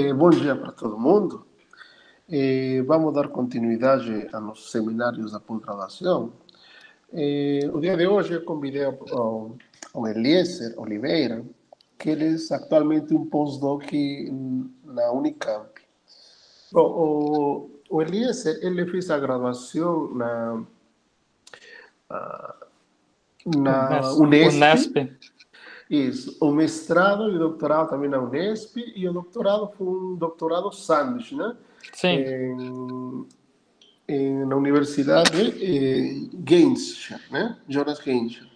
Eh, bom dia para todo mundo. Eh, vamos dar continuidade a nossos seminários da pós-graduação. Eh, o dia de hoje eu convidei o ao Eliezer Oliveira, que ele é atualmente um pós-doc na Unicamp. Bom, o, o Eliezer, ele fez a graduação na, ah, na Unesp. Unesp isso. O mestrado e o doutorado também na Unesp, e o doutorado foi um doutorado sanduíche, né? Sim. Em, em, na Universidade eh, Gensha, né? Jonas Gensha.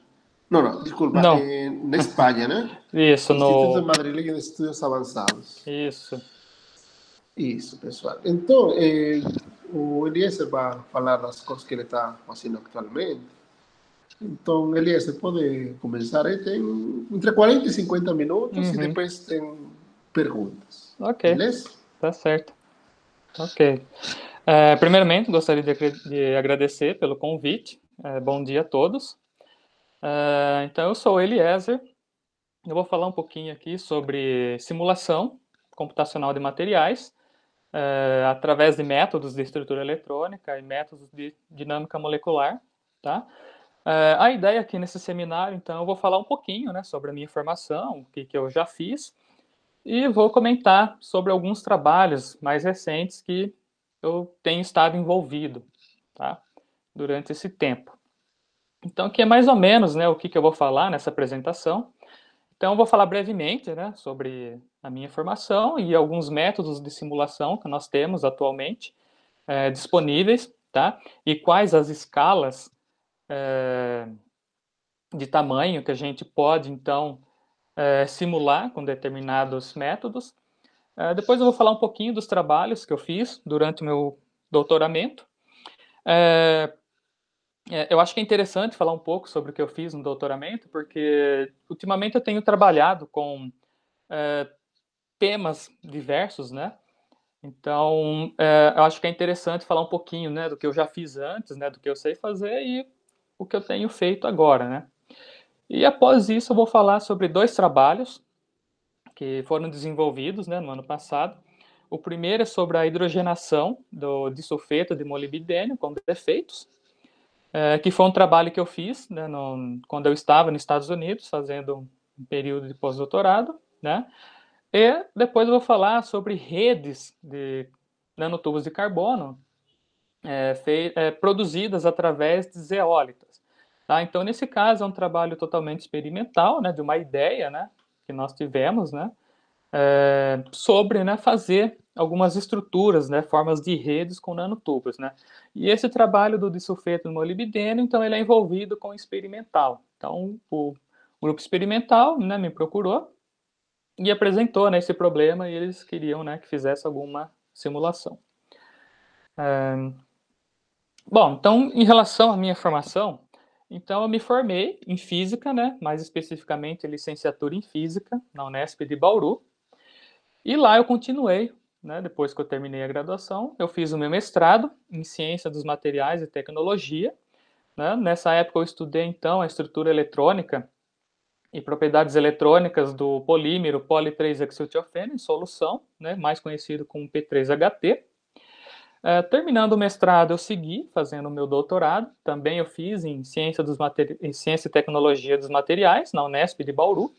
Não, não, desculpa. Não. É, na Espanha, né? Isso, no... Instituto de Madrileño de Estudos Avançados. Isso. Isso, pessoal. Então, eh, o Eliezer vai falar das coisas que ele está fazendo atualmente. Então, Elias, você pode começar. Aí tem entre 40 e 50 minutos uhum. e depois tem perguntas. Ok. Beleza? Tá certo. Ok. É, primeiramente, gostaria de, agradecer pelo convite. É, bom dia a todos. É, então, eu sou Eliezer. Eu vou falar um pouquinho aqui sobre simulação computacional de materiais através de métodos de estrutura eletrônica e métodos de dinâmica molecular, tá? É, a ideia aqui nesse seminário, então, eu vou falar um pouquinho né, sobre a minha formação, o que, que eu já fiz, e vou comentar sobre alguns trabalhos mais recentes que eu tenho estado envolvido tá, durante esse tempo. Então, que é mais ou menos né, o que, que eu vou falar nessa apresentação. Então, eu vou falar brevemente né, sobre a minha formação e alguns métodos de simulação que nós temos atualmente é, disponíveis, tá? E quais as escalas é, de tamanho que a gente pode, então, é, simular com determinados métodos. É, depois eu vou falar um pouquinho dos trabalhos que eu fiz durante o meu doutoramento. eu acho que é interessante falar um pouco sobre o que eu fiz no doutoramento, porque ultimamente eu tenho trabalhado com temas diversos, né? Então, é, eu acho que é interessante falar um pouquinho, né, do que eu já fiz antes, né, do que eu sei fazer e o que eu tenho feito agora, né? E após isso eu vou falar sobre dois trabalhos que foram desenvolvidos né, no ano passado. O primeiro é sobre a hidrogenação do disulfeto de molibdênio com defeitos, é, que foi um trabalho que eu fiz né, no, quando eu estava nos Estados Unidos, fazendo um período de pós-doutorado, né? E depois eu vou falar sobre redes de nanotubos de carbono é, fei, é, produzidas através de zeólitas. Tá? Então, nesse caso, é um trabalho totalmente experimental, né, de uma ideia né, que nós tivemos né, é, sobre né, fazer algumas estruturas, né, formas de redes com nanotubos. Né? E esse trabalho do disulfeto no molibdeno, então, ele é envolvido com o experimental. Então, o grupo experimental né, me procurou e apresentou né, esse problema e eles queriam né, que fizesse alguma simulação. É... Bom, então, em relação à minha formação, então, eu me formei em física, né? mais especificamente licenciatura em física, na Unesp de Bauru. E lá eu continuei, né? depois que eu terminei a graduação, eu fiz o meu mestrado em ciência dos materiais e tecnologia. Né? Nessa época, eu estudei, então, a estrutura eletrônica e propriedades eletrônicas do polímero poli 3 hexiltiofeno em solução, né? mais conhecido como P3HT. É, terminando o mestrado, eu segui fazendo o meu doutorado, também eu fiz em Ciência, dos Mater... em Ciência e Tecnologia dos Materiais, na Unesp de Bauru.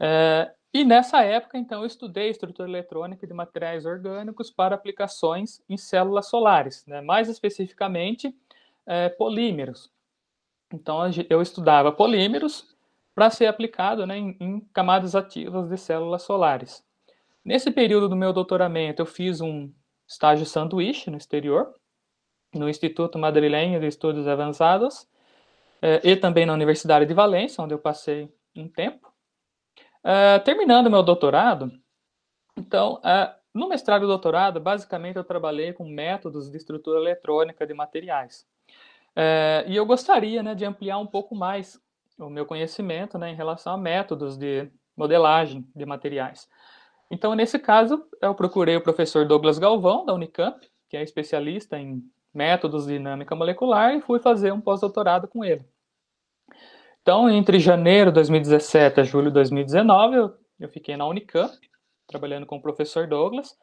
É, e nessa época, então, eu estudei estrutura eletrônica de materiais orgânicos para aplicações em células solares, né? mais especificamente é, polímeros. Então, eu estudava polímeros para ser aplicado né, em, em camadas ativas de células solares. Nesse período do meu doutoramento, eu fiz um, estágio sanduíche no exterior, no Instituto Madrilenho de Estudos Avançados, eh, e também na Universidade de Valência, onde eu passei um tempo. Eh, terminando meu doutorado, então, eh, no mestrado e doutorado, basicamente eu trabalhei com métodos de estrutura eletrônica de materiais. e eu gostaria né, de ampliar um pouco mais o meu conhecimento né, em relação a métodos de modelagem de materiais. Então, nesse caso, eu procurei o professor Douglas Galvão, da Unicamp, que é especialista em métodos de dinâmica molecular, e fui fazer um pós-doutorado com ele. Então, entre janeiro de 2017 a julho de 2019, eu, fiquei na Unicamp, trabalhando com o professor Douglas.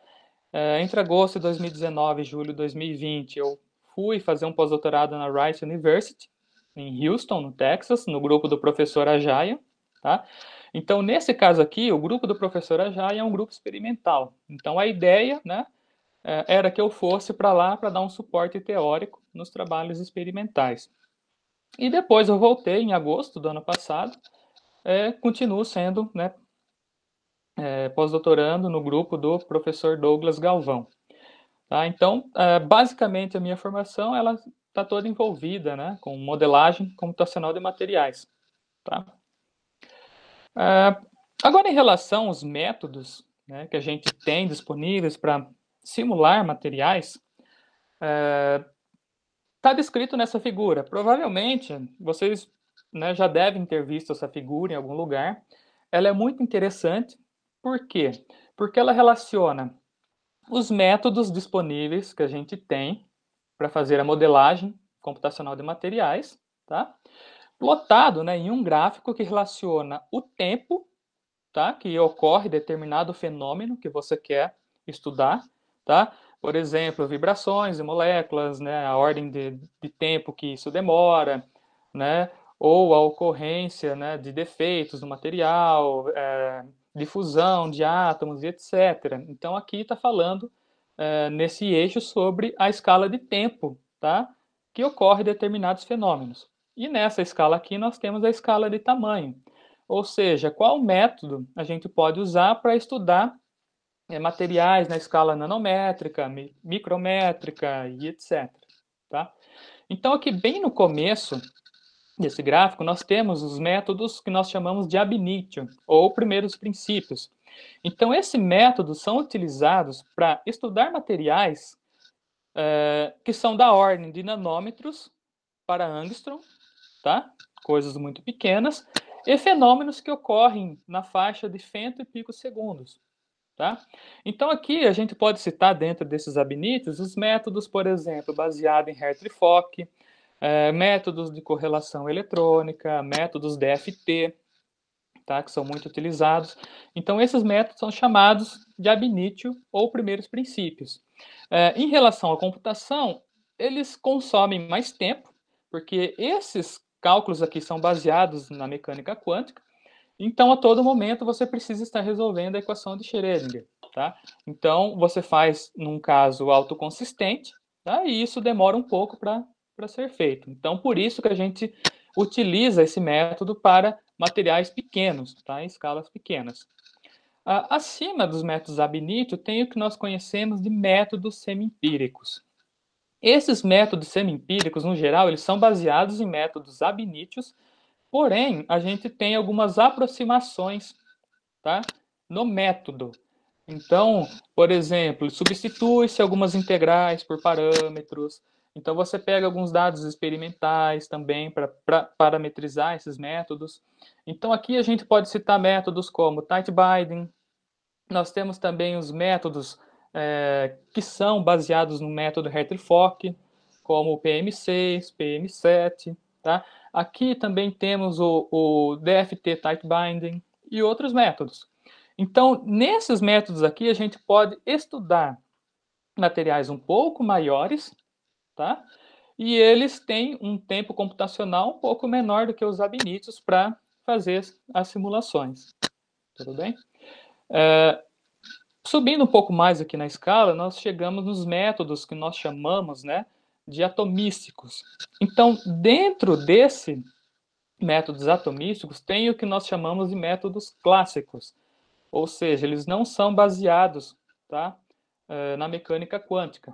É, entre agosto de 2019 e julho de 2020, eu fui fazer um pós-doutorado na Rice University, em Houston, no Texas, no grupo do professor Ajaya, tá? Então, nesse caso aqui, o grupo do professor Ajay é um grupo experimental. Então, a ideia né, é, era que eu fosse para lá para dar um suporte teórico nos trabalhos experimentais. E depois eu voltei em agosto do ano passado, é, continuo sendo né, é, pós-doutorando no grupo do professor Douglas Galvão. Tá? Então, é, basicamente, a minha formação ela está toda envolvida né, com modelagem computacional de materiais. Tá? Ah, agora, em relação aos métodos né, que a gente tem disponíveis para simular materiais, está ah, uh, descrito nessa figura. Provavelmente vocês né, já devem ter visto essa figura em algum lugar. Ela é muito interessante, por quê? Porque ela relaciona os métodos disponíveis que a gente tem para fazer a modelagem computacional de materiais, tá? plotado né, em um gráfico que relaciona o tempo tá, que ocorre determinado fenômeno que você quer estudar, tá? Por exemplo, vibrações e moléculas, né, a ordem de, de tempo que isso demora, né, ou a ocorrência né, de defeitos no material, é, difusão de átomos e etc. Então, aqui está falando é, nesse eixo sobre a escala de tempo tá, que ocorre determinados fenômenos. E nessa escala aqui, nós temos a escala de tamanho. Ou seja, qual método a gente pode usar para estudar é, materiais na escala nanométrica, micrométrica e etc. Tá? Então, aqui bem no começo desse gráfico, nós temos os métodos que nós chamamos de ab initio, ou primeiros princípios. Então, esses métodos são utilizados para estudar materiais é, que são da ordem de nanômetros para angstrom tá? Coisas muito pequenas e fenômenos que ocorrem na faixa de cento e pico segundos, tá? Então aqui a gente pode citar dentro desses abinites os métodos, por exemplo, baseado em Hertree-Fock, é, métodos de correlação eletrônica, métodos DFT, tá? Que são muito utilizados. Então esses métodos são chamados de abinitio ou primeiros princípios. É, em relação à computação, eles consomem mais tempo, porque esses cálculos aqui são baseados na mecânica quântica, então a todo momento você precisa estar resolvendo a equação de Schrödinger. Tá? Então você faz num caso autoconsistente, tá? e isso demora um pouco para ser feito. Então por isso que a gente utiliza esse método para materiais pequenos, tá? em escalas pequenas. Ah, acima dos métodos Abinitio tem o que nós conhecemos de métodos semi-empíricos. Esses métodos semi-empíricos, no geral, eles são baseados em métodos abinítios, porém, a gente tem algumas aproximações tá? no método. Então, por exemplo, substitui-se algumas integrais por parâmetros. Então, você pega alguns dados experimentais também para parametrizar esses métodos. Então, aqui a gente pode citar métodos como tight binding. Nós temos também os métodos é, que são baseados no método Hertel-Fock, como o PM6, PM7, tá? Aqui também temos o, o DFT Tight Binding e outros métodos. Então, nesses métodos aqui, a gente pode estudar materiais um pouco maiores, tá? E eles têm um tempo computacional um pouco menor do que os abinitos para fazer as simulações. Tudo bem? É, Subindo um pouco mais aqui na escala, nós chegamos nos métodos que nós chamamos né, de atomísticos. Então, dentro desse métodos atomísticos, tem o que nós chamamos de métodos clássicos, ou seja, eles não são baseados tá, eh, na mecânica quântica.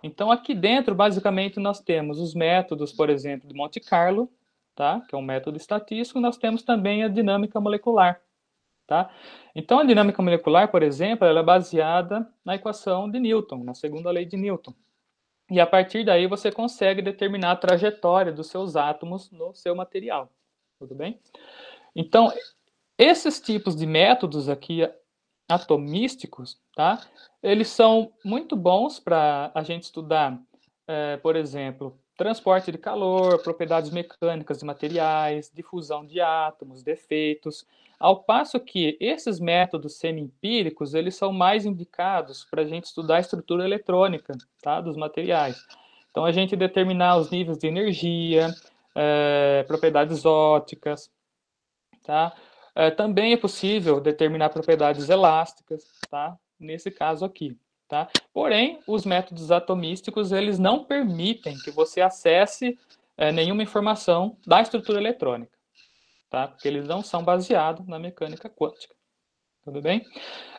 Então, aqui dentro, basicamente, nós temos os métodos, por exemplo, de Monte Carlo, tá, que é um método estatístico, nós temos também a dinâmica molecular, Tá? Então, a dinâmica molecular, por exemplo, ela é baseada na equação de Newton, na segunda lei de Newton. E a partir daí você consegue determinar a trajetória dos seus átomos no seu material. Tudo bem? Então, esses tipos de métodos aqui atomísticos, tá? Eles são muito bons para a gente estudar, é, por exemplo, transporte de calor, propriedades mecânicas de materiais, difusão de átomos, defeitos, ao passo que esses métodos semi-empíricos, eles são mais indicados para a gente estudar a estrutura eletrônica tá, dos materiais. Então, a gente determinar os níveis de energia, é, propriedades óticas, tá? É, também é possível determinar propriedades elásticas, tá? Nesse caso aqui. Tá? Porém, os métodos atomísticos eles não permitem que você acesse é, nenhuma informação da estrutura eletrônica, tá? porque eles não são baseados na mecânica quântica. Tudo bem?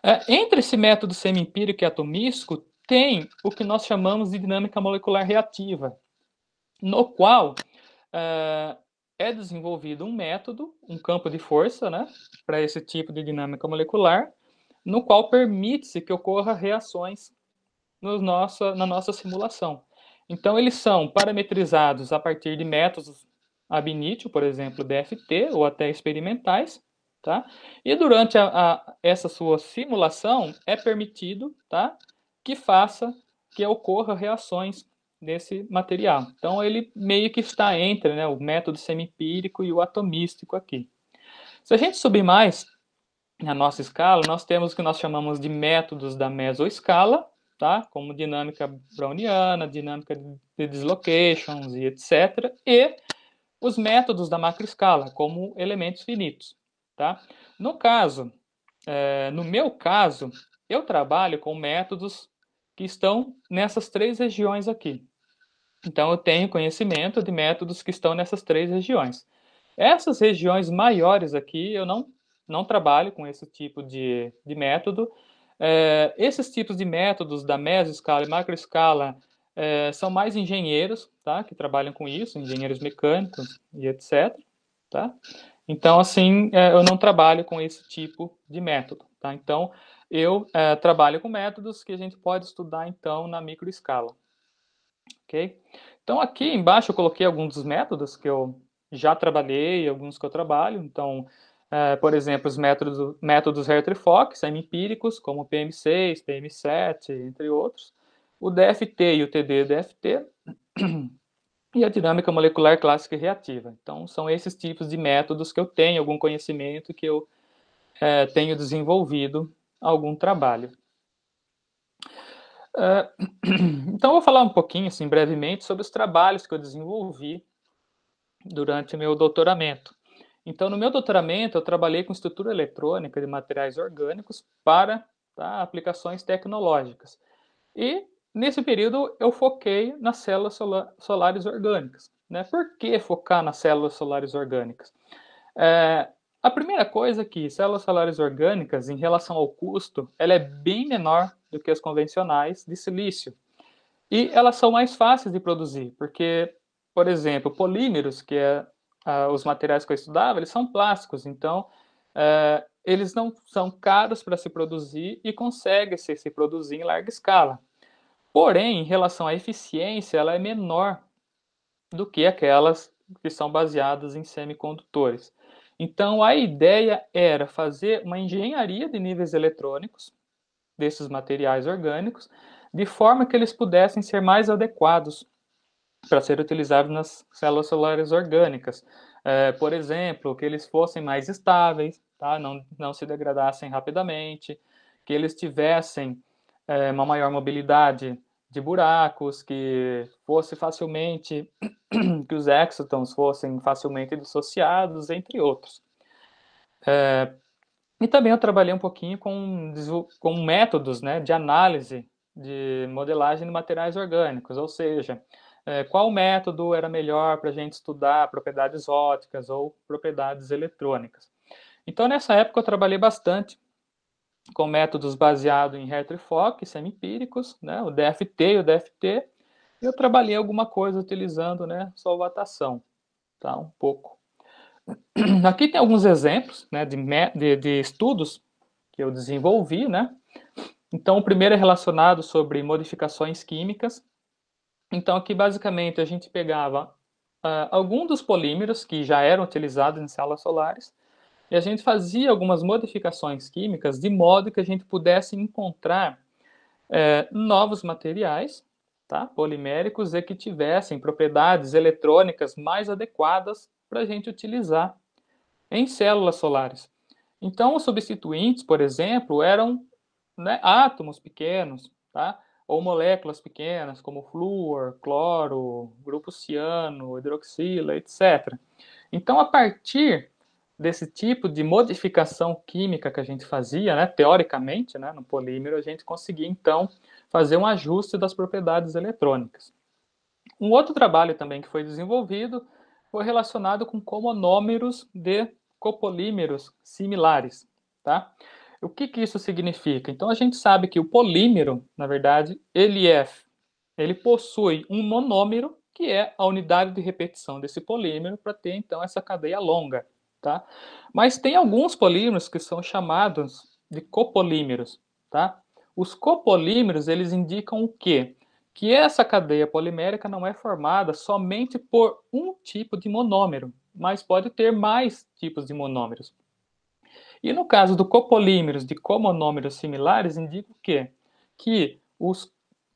É, entre esse método semi-empírico e atomístico tem o que nós chamamos de dinâmica molecular reativa, no qual é, é desenvolvido um método, um campo de força, né, para esse tipo de dinâmica molecular, no qual permite-se que ocorra reações no na nossa simulação. Então, eles são parametrizados a partir de métodos ab initio, por exemplo, DFT, ou até experimentais, tá? E durante a, a, essa sua simulação, é permitido, tá? Que faça, que ocorra reações nesse material. Então, ele meio que está entre né, o método semi-empírico e o atomístico aqui. Se a gente subir mais na nossa escala, nós temos o que nós chamamos de métodos da mesoescala, tá? Como dinâmica browniana, dinâmica de dislocations e etc. E os métodos da macroescala, como elementos finitos, tá? No caso, é, no meu caso, eu trabalho com métodos que estão nessas três regiões aqui. Então, eu tenho conhecimento de métodos que estão nessas três regiões. Essas regiões maiores aqui, eu não não trabalho com esse tipo de, de método. É, esses tipos de métodos da mesoscala e macroescala é, são mais engenheiros, tá? Que trabalham com isso, engenheiros mecânicos e etc, tá? Então, assim, é, eu não trabalho com esse tipo de método, tá? Então, eu é, trabalho com métodos que a gente pode estudar, então, na microescala, ok? Então, aqui embaixo eu coloquei alguns dos métodos que eu já trabalhei, alguns que eu trabalho, então... Ah, por exemplo, os métodos, métodos Hertz-Fock, semi-empíricos, como PM6, PM7, entre outros, o DFT e o TD-DFT, e a dinâmica molecular clássica e reativa. Então, são esses tipos de métodos que eu tenho algum conhecimento, que eu é, tenho desenvolvido algum trabalho. Uh, então, vou falar um pouquinho, assim, brevemente, sobre os trabalhos que eu desenvolvi durante meu doutoramento. Então, no meu doutoramento, eu trabalhei com estrutura eletrônica de materiais orgânicos para tá, aplicações tecnológicas. E, nesse período, eu foquei nas células solares orgânicas. Né? Por que focar nas células solares orgânicas? É, a primeira coisa é que células solares orgânicas, em relação ao custo, ela é bem menor do que as convencionais de silício. E elas são mais fáceis de produzir, porque, por exemplo, polímeros, que é uh, os materiais que eu estudava, eles são plásticos, então uh, eles não são caros para se produzir e conseguem se, se produzir em larga escala. Porém, em relação à eficiência, ela é menor do que aquelas que são baseadas em semicondutores. Então, a ideia era fazer uma engenharia de níveis eletrônicos desses materiais orgânicos, de forma que eles pudessem ser mais adequados para ser utilizado nas células celulares orgânicas. É, por exemplo, que eles fossem mais estáveis, tá? não, não se degradassem rapidamente, que eles tivessem é, uma maior mobilidade de buracos, que fosse facilmente, que os exotons fossem facilmente dissociados, entre outros. É, e também eu trabalhei um pouquinho com, com métodos né, de análise de modelagem de materiais orgânicos, ou seja, é, qual método era melhor para a gente estudar propriedades óticas ou propriedades eletrônicas. Então, nessa época, eu trabalhei bastante com métodos baseados em retrofoque, semi-empíricos, né, o DFT e o DFT, e eu trabalhei alguma coisa utilizando né, solvatação, tá, um pouco. Aqui tem alguns exemplos né, de, de, de estudos que eu desenvolvi, né? Então, o primeiro é relacionado sobre modificações químicas então, aqui basicamente a gente pegava uh, algum dos polímeros que já eram utilizados em células solares e a gente fazia algumas modificações químicas de modo que a gente pudesse encontrar uh, novos materiais tá, poliméricos e que tivessem propriedades eletrônicas mais adequadas para a gente utilizar em células solares. Então, os substituintes, por exemplo, eram né, átomos pequenos, tá? ou moléculas pequenas como flúor, cloro, grupo ciano, hidroxila, etc. Então, a partir desse tipo de modificação química que a gente fazia, né, teoricamente, né, no polímero, a gente conseguia, então, fazer um ajuste das propriedades eletrônicas. Um outro trabalho também que foi desenvolvido foi relacionado com comonômeros de copolímeros similares, tá? O que, que isso significa? Então a gente sabe que o polímero, na verdade, ele é, ele possui um monômero que é a unidade de repetição desse polímero para ter então essa cadeia longa, tá? Mas tem alguns polímeros que são chamados de copolímeros, tá? Os copolímeros eles indicam o quê? Que essa cadeia polimérica não é formada somente por um tipo de monômero, mas pode ter mais tipos de monômeros. E no caso do copolímeros de comonômeros similares, indica o quê? Que os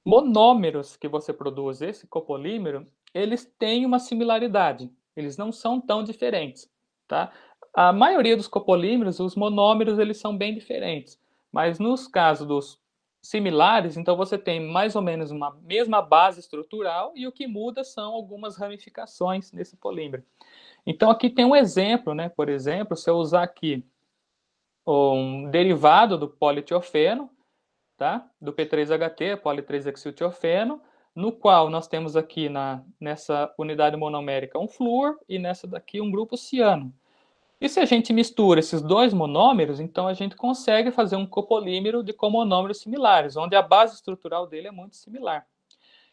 monômeros que você produz, esse copolímero, eles têm uma similaridade, eles não são tão diferentes, tá? A maioria dos copolímeros, os monômeros, eles são bem diferentes, mas nos casos dos similares, então você tem mais ou menos uma mesma base estrutural e o que muda são algumas ramificações nesse polímero. Então aqui tem um exemplo, né? Por exemplo, se eu usar aqui um derivado do politiofeno, tá? do P3HT, poli 3 no qual nós temos aqui na, nessa unidade monomérica um flúor e nessa daqui um grupo ciano. E se a gente mistura esses dois monômeros, então a gente consegue fazer um copolímero de comonômeros similares, onde a base estrutural dele é muito similar.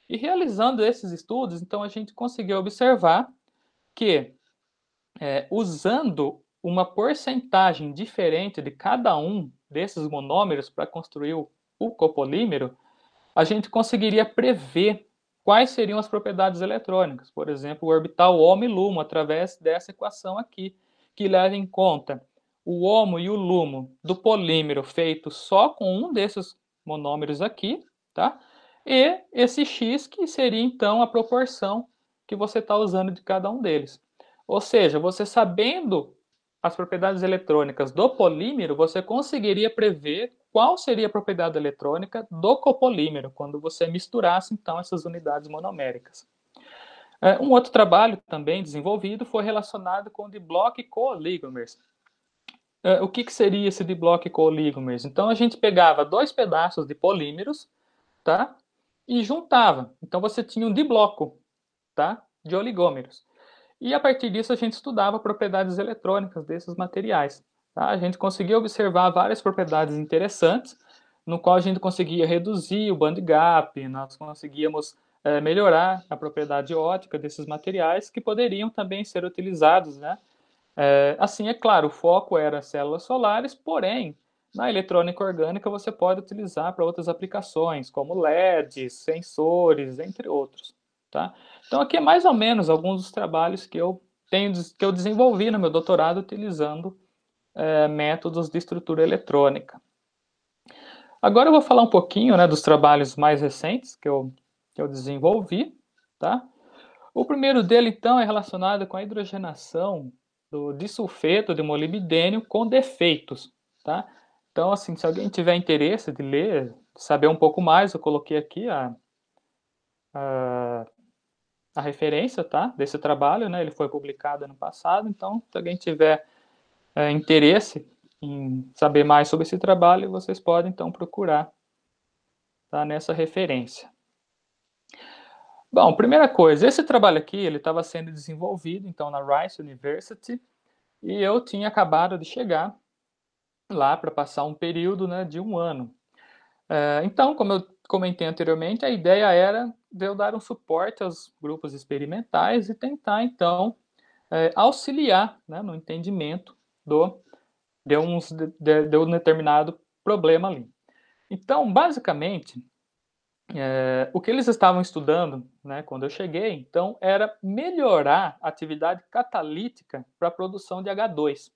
E realizando esses estudos, então a gente conseguiu observar que é, usando uma porcentagem diferente de cada um desses monômeros para construir o, copolímero, a gente conseguiria prever quais seriam as propriedades eletrônicas. Por exemplo, o orbital ohm-lumo, através dessa equação aqui, que leva em conta o homo e o lumo do polímero feito só com um desses monômeros aqui, tá? E esse x que seria então a proporção que você está usando de cada um deles. Ou seja, você sabendo as propriedades eletrônicas do polímero, você conseguiria prever qual seria a propriedade eletrônica do copolímero, quando você misturasse, então, essas unidades monoméricas. É, um outro trabalho também desenvolvido foi relacionado com D-block coligomers. É, o que, que seria esse D-block coligomers? Então, a gente pegava dois pedaços de polímeros, tá? E juntava. Então, você tinha um D-bloco, tá? De oligômeros. E a partir disso a gente estudava propriedades eletrônicas desses materiais. Tá? A gente conseguia observar várias propriedades interessantes, no qual a gente conseguia reduzir o band gap, nós conseguíamos é, melhorar a propriedade ótica desses materiais que poderiam também ser utilizados. Né? É, assim, é claro, o foco era células solares, porém, na eletrônica orgânica você pode utilizar para outras aplicações, como LEDs, sensores, entre outros. Tá? Então, aqui é mais ou menos alguns dos trabalhos que eu, tenho, que eu desenvolvi no meu doutorado utilizando é, métodos de estrutura eletrônica. Agora eu vou falar um pouquinho né, dos trabalhos mais recentes que eu, que eu desenvolvi. Tá? O primeiro dele, então, é relacionado com a hidrogenação do disulfeto de molibdênio com defeitos. Tá? Então, assim, se alguém tiver interesse de ler, saber um pouco mais, eu coloquei aqui a, a a referência tá, desse trabalho, né? Ele foi publicado ano passado, então se alguém tiver é, interesse em saber mais sobre esse trabalho, vocês podem então procurar tá, nessa referência. Bom, primeira coisa, esse trabalho aqui ele estava sendo desenvolvido então na Rice University e eu tinha acabado de chegar lá para passar um período né, de um ano. É, então, como eu comentei anteriormente, a ideia era deu dar um suporte aos grupos experimentais e tentar, então, é, auxiliar né, no entendimento do, de, uns, de, de, um determinado problema ali. Então, basicamente, é, o que eles estavam estudando né, quando eu cheguei, então, era melhorar a atividade catalítica para a produção de H2.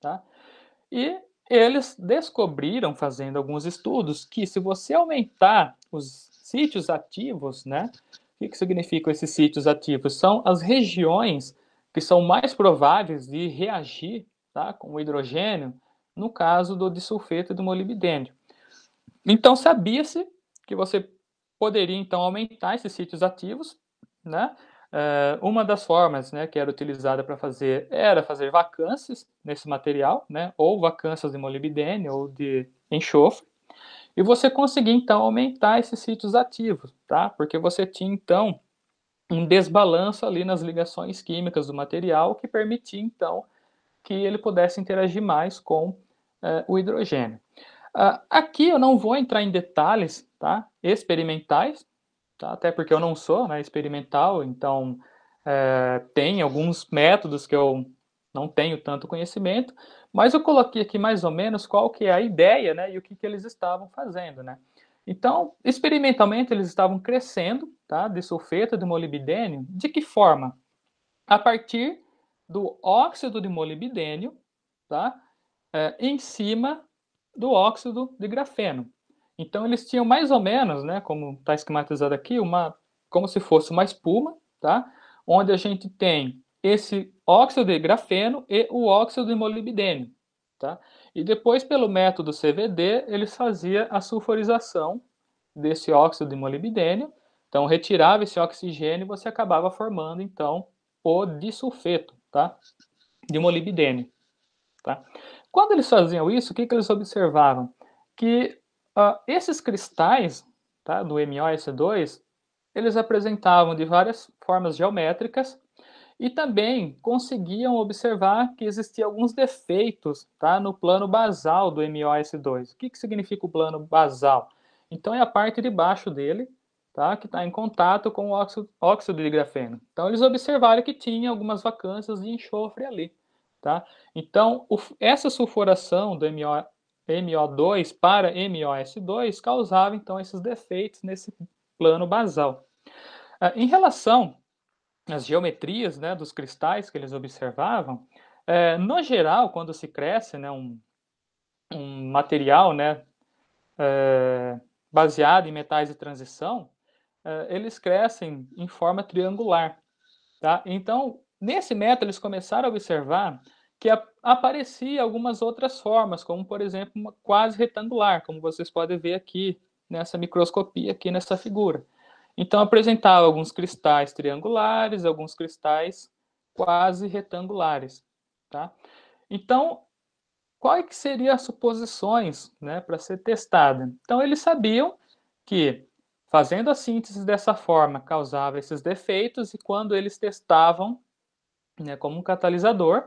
Tá? E eles descobriram, fazendo alguns estudos, que se você aumentar os sítios ativos, né? O que, que significam esses sítios ativos? São as regiões que são mais prováveis de reagir tá, com o hidrogênio, no caso do disulfeto e do molibdênio. Então, sabia-se que você poderia, então, aumentar esses sítios ativos, né? Uh, uma das formas né, que era utilizada para fazer era fazer vacâncias nesse material, né, ou vacâncias de molibdênio ou de enxofre, e você conseguir então aumentar esses sítios ativos, tá? Porque você tinha então um desbalanço ali nas ligações químicas do material que permitia então que ele pudesse interagir mais com uh, o hidrogênio. Uh, aqui eu não vou entrar em detalhes, tá? Experimentais, tá? Até porque eu não sou né, experimental, então eh, tem alguns métodos que eu não tenho tanto conhecimento, mas eu coloquei aqui mais ou menos qual que é a ideia, né, e o que, que eles estavam fazendo, né. Então, experimentalmente, eles estavam crescendo, tá, de sulfeto de molibdênio, de que forma? A partir do óxido de molibdênio, tá, é, em cima do óxido de grafeno. Então, eles tinham mais ou menos, né, como está esquematizado aqui, uma, como se fosse uma espuma, tá, onde a gente tem esse óxido de grafeno e o óxido de molibdênio. Tá? E depois, pelo método CVD, eles faziam a sulfurização desse óxido de molibdênio. Então, retirava esse oxigênio e você acabava formando, então, o disulfeto tá? de molibdênio. Tá? Quando eles faziam isso, o que, que eles observavam? Que uh, esses cristais tá, do MOS2, eles apresentavam de várias formas geométricas e também conseguiam observar que existiam alguns defeitos tá, no plano basal do MOS2. O que, que significa o plano basal? Então é a parte de baixo dele, tá, que está em contato com o óxido, óxido de grafeno. Então eles observaram que tinha algumas vacâncias de enxofre ali. Tá? Então, o, essa sulfuração do MO, MO2 para MOS2 causava então esses defeitos nesse plano basal. Ah, em relação as geometrias né, dos cristais que eles observavam, é, no geral, quando se cresce né, um, um material né, é, baseado em metais de transição, é, eles crescem em forma triangular. Tá? Então, nesse método, eles começaram a observar que a, aparecia algumas outras formas, como, por exemplo, uma quase retangular, como vocês podem ver aqui nessa microscopia, aqui nessa figura. Então apresentava alguns cristais triangulares, alguns cristais quase retangulares, tá? Então, quais que seriam as suposições, né, para ser testada? Então eles sabiam que fazendo a síntese dessa forma causava esses defeitos e quando eles testavam, né, como um catalisador,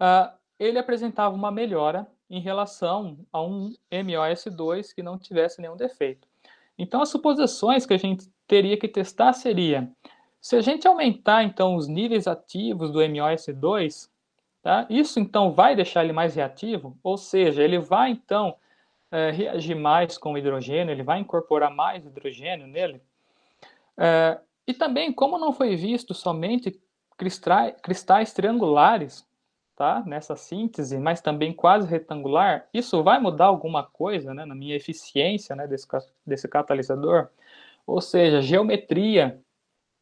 uh, ele apresentava uma melhora em relação a um MOS2 que não tivesse nenhum defeito. Então, as suposições que a gente teria que testar seria, se a gente aumentar, então, os níveis ativos do MOS2, tá? isso, então, vai deixar ele mais reativo? Ou seja, ele vai, então, é, reagir mais com o hidrogênio, ele vai incorporar mais hidrogênio nele? É, e também, como não foi visto somente cristais, cristais triangulares, tá? nessa síntese, mas também quase retangular, isso vai mudar alguma coisa né? na minha eficiência né? desse, desse catalisador? Ou seja, a geometria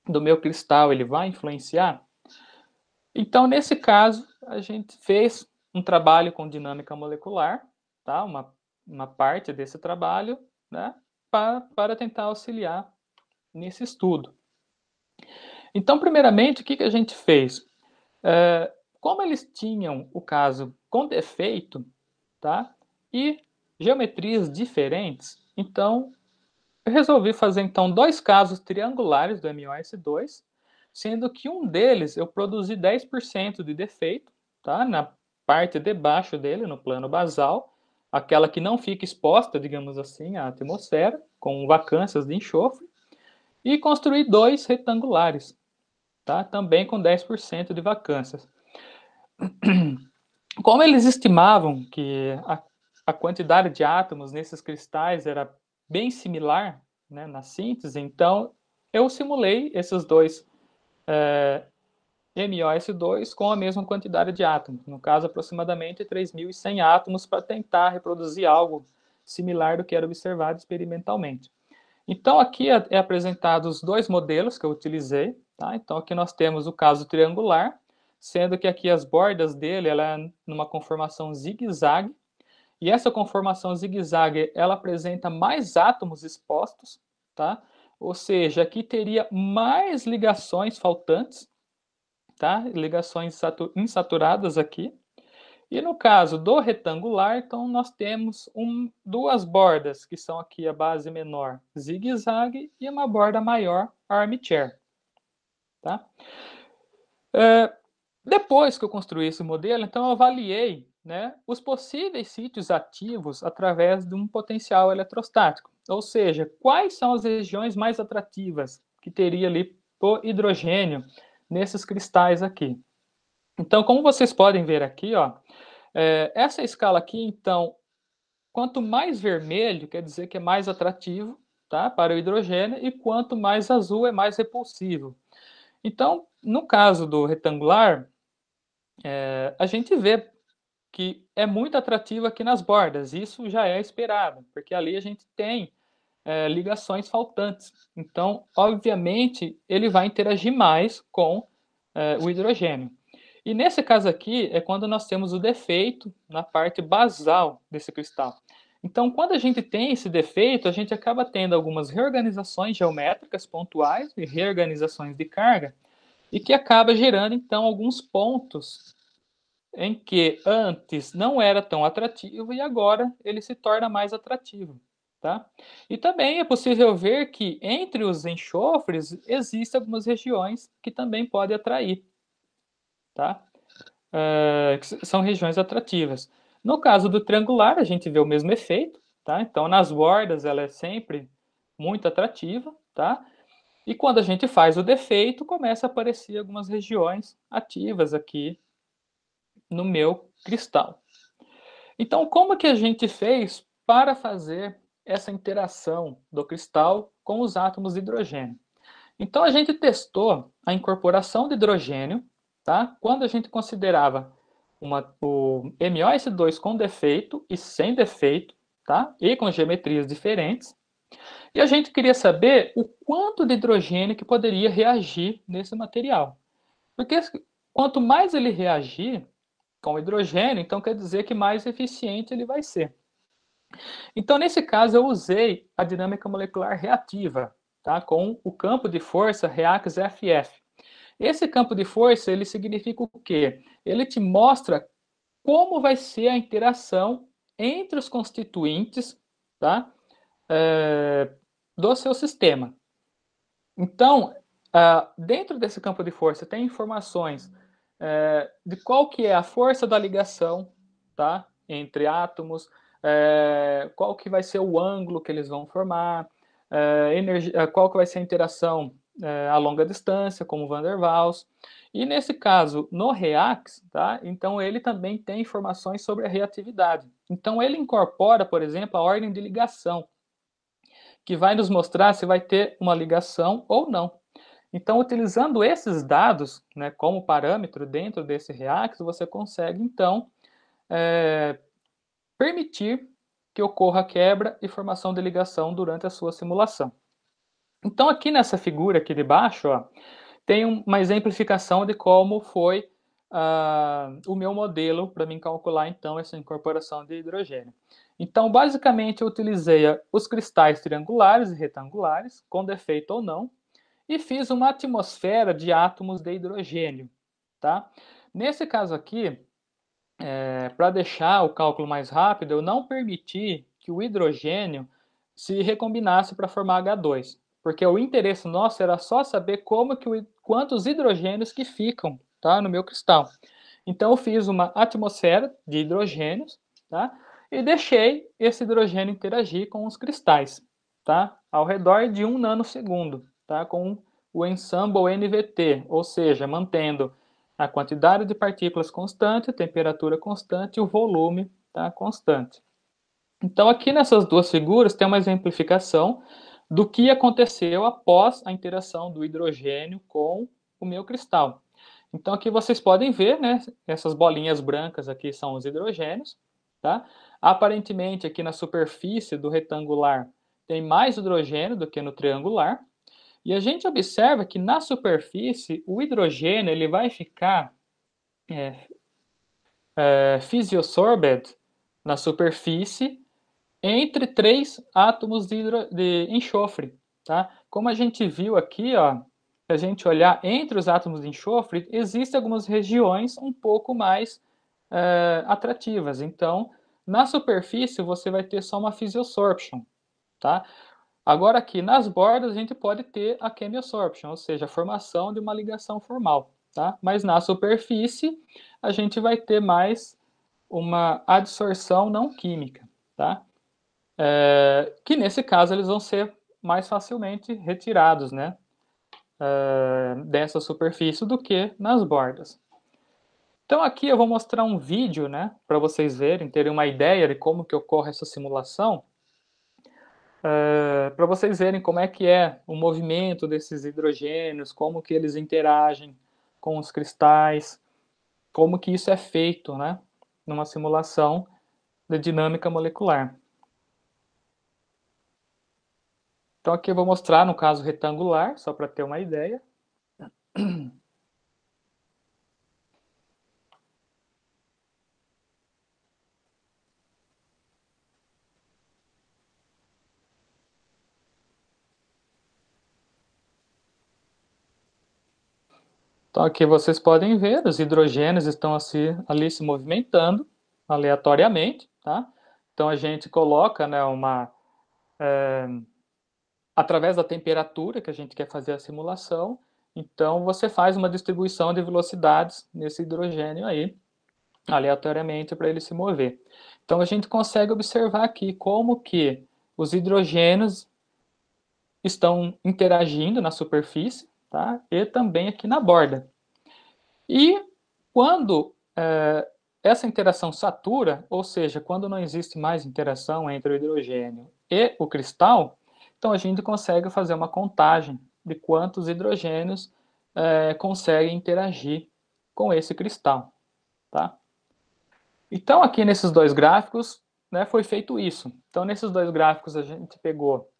do meu cristal, ele vai influenciar? Então, nesse caso, a gente fez um trabalho com dinâmica molecular, tá? uma, uma parte desse trabalho, né? para, para tentar auxiliar nesse estudo. Então, primeiramente, o que, que a gente fez? É, como eles tinham o caso com defeito, tá? E geometrias diferentes, então eu resolvi fazer então dois casos triangulares do MOS2, sendo que um deles eu produzi 10% de defeito, tá? Na parte de baixo dele, no plano basal, aquela que não fica exposta, digamos assim, à atmosfera, com vacâncias de enxofre, e construí dois retangulares, tá? Também com 10% de vacâncias. Como eles estimavam que a, a quantidade de átomos nesses cristais era bem similar né, na síntese, então eu simulei esses dois é, eh, MOS2 com a mesma quantidade de átomos, no caso aproximadamente 3.100 átomos, para tentar reproduzir algo similar do que era observado experimentalmente. Então aqui é, é apresentado os dois modelos que eu utilizei, tá? então aqui nós temos o caso triangular, sendo que aqui as bordas dele ela é numa conformação zigue-zague, e essa conformação zigue-zague ela apresenta mais átomos expostos, tá? Ou seja, aqui teria mais ligações faltantes, tá? Ligações insaturadas aqui. E no caso do retangular, então nós temos um, duas bordas, que são aqui a base menor zigue-zague e uma borda maior armchair, tá? É, depois que eu construí esse modelo, então eu avaliei né, os possíveis sítios ativos através de um potencial eletrostático, ou seja, quais são as regiões mais atrativas que teria ali por hidrogênio nesses cristais aqui. Então, como vocês podem ver aqui, ó, é, essa escala aqui, então, quanto mais vermelho, quer dizer que é mais atrativo tá, para o hidrogênio, e quanto mais azul é mais repulsivo. Então, no caso do retangular, é, a gente vê que é muito atrativo aqui nas bordas, isso já é esperado, porque ali a gente tem é, ligações faltantes. Então, obviamente, ele vai interagir mais com é, o hidrogênio. E nesse caso aqui é quando nós temos o defeito na parte basal desse cristal. Então, quando a gente tem esse defeito, a gente acaba tendo algumas reorganizações geométricas pontuais e reorganizações de carga, e que acaba gerando, então, alguns pontos em que antes não era tão atrativo e agora ele se torna mais atrativo. Tá? E também é possível ver que entre os enxofres existem algumas regiões que também podem atrair. Tá? Uh, são regiões atrativas. No caso do triangular, a gente vê o mesmo efeito, tá? Então, nas bordas, ela é sempre muito atrativa, tá? E quando a gente faz o defeito, começa a aparecer algumas regiões ativas aqui no meu cristal. Então, como que a gente fez para fazer essa interação do cristal com os átomos de hidrogênio? Então, a gente testou a incorporação de hidrogênio, tá? Quando a gente considerava uma, o MOS2 com defeito e sem defeito, tá? E com geometrias diferentes. E a gente queria saber o quanto de hidrogênio que poderia reagir nesse material. Porque quanto mais ele reagir com hidrogênio, então quer dizer que mais eficiente ele vai ser. Então, nesse caso, eu usei a dinâmica molecular reativa, tá? com o campo de força Reax-FF. Esse campo de força, ele significa o quê? Ele te mostra como vai ser a interação entre os constituintes tá? É, do seu sistema. Então, ah, dentro desse campo de força, tem informações é, de qual que é a força da ligação tá? entre átomos, é, qual que vai ser o ângulo que eles vão formar, é, qual que vai ser a interação é, a longa distância, como Van der Waals. E nesse caso, no REAX, tá? então ele também tem informações sobre a reatividade. Então ele incorpora, por exemplo, a ordem de ligação, que vai nos mostrar se vai ter uma ligação ou não. Então, utilizando esses dados né, como parâmetro dentro desse REAX, você consegue, então, é, permitir que ocorra quebra e formação de ligação durante a sua simulação. Então, aqui nessa figura aqui de baixo, ó, tem uma exemplificação de como foi uh, o meu modelo para mim calcular, então, essa incorporação de hidrogênio. Então, basicamente, eu utilizei ah, os cristais triangulares e retangulares, com defeito ou não, e fiz uma atmosfera de átomos de hidrogênio, tá? Nesse caso aqui, é, para deixar o cálculo mais rápido, eu não permiti que o hidrogênio se recombinasse para formar H2 porque o interesse nosso era só saber como que o, quantos hidrogênios que ficam tá, no meu cristal. Então eu fiz uma atmosfera de hidrogênios tá, e deixei esse hidrogênio interagir com os cristais tá, ao redor de um nanosegundo tá, com o ensemble NVT, ou seja, mantendo a quantidade de partículas constante, temperatura constante e o volume tá, constante. Então aqui nessas duas figuras tem uma exemplificação do que aconteceu após a interação do hidrogênio com o meu cristal. Então aqui vocês podem ver, né, essas bolinhas brancas aqui são os hidrogênios, tá? Aparentemente aqui na superfície do retangular tem mais hidrogênio do que no triangular. E a gente observa que na superfície o hidrogênio ele vai ficar é, é, na superfície entre três átomos de, hidro... de enxofre. Tá? Como a gente viu aqui, ó, se a gente olhar entre os átomos de enxofre, existem algumas regiões um pouco mais é, atrativas. Então, na superfície, você vai ter só uma physiosorption. Tá? Agora aqui, nas bordas, a gente pode ter a chemiosorption, ou seja, a formação de uma ligação formal. Tá? Mas na superfície, a gente vai ter mais uma adsorção não química. Tá? é, que nesse caso eles vão ser mais facilmente retirados, né? É, dessa superfície do que nas bordas. Então aqui eu vou mostrar um vídeo, né, para vocês verem, terem uma ideia de como que ocorre essa simulação, é, para vocês verem como é que é o movimento desses hidrogênios, como que eles interagem com os cristais, como que isso é feito, né, numa simulação de dinâmica molecular. Então aqui eu vou mostrar no caso retangular, só para ter uma ideia. Então aqui vocês podem ver, os hidrogênios estão assim, ali se movimentando aleatoriamente, tá? Então a gente coloca né, uma... É através da temperatura que a gente quer fazer a simulação. Então, você faz uma distribuição de velocidades nesse hidrogênio aí, aleatoriamente, para ele se mover. Então, a gente consegue observar aqui como que os hidrogênios estão interagindo na superfície, tá? E também aqui na borda. E quando é, essa interação satura, ou seja, quando não existe mais interação entre o hidrogênio e o cristal, então, a gente consegue fazer uma contagem de quantos hidrogênios é, conseguem interagir com esse cristal, tá? Então, aqui nesses dois gráficos, né, foi feito isso. Então, nesses dois gráficos, a gente pegou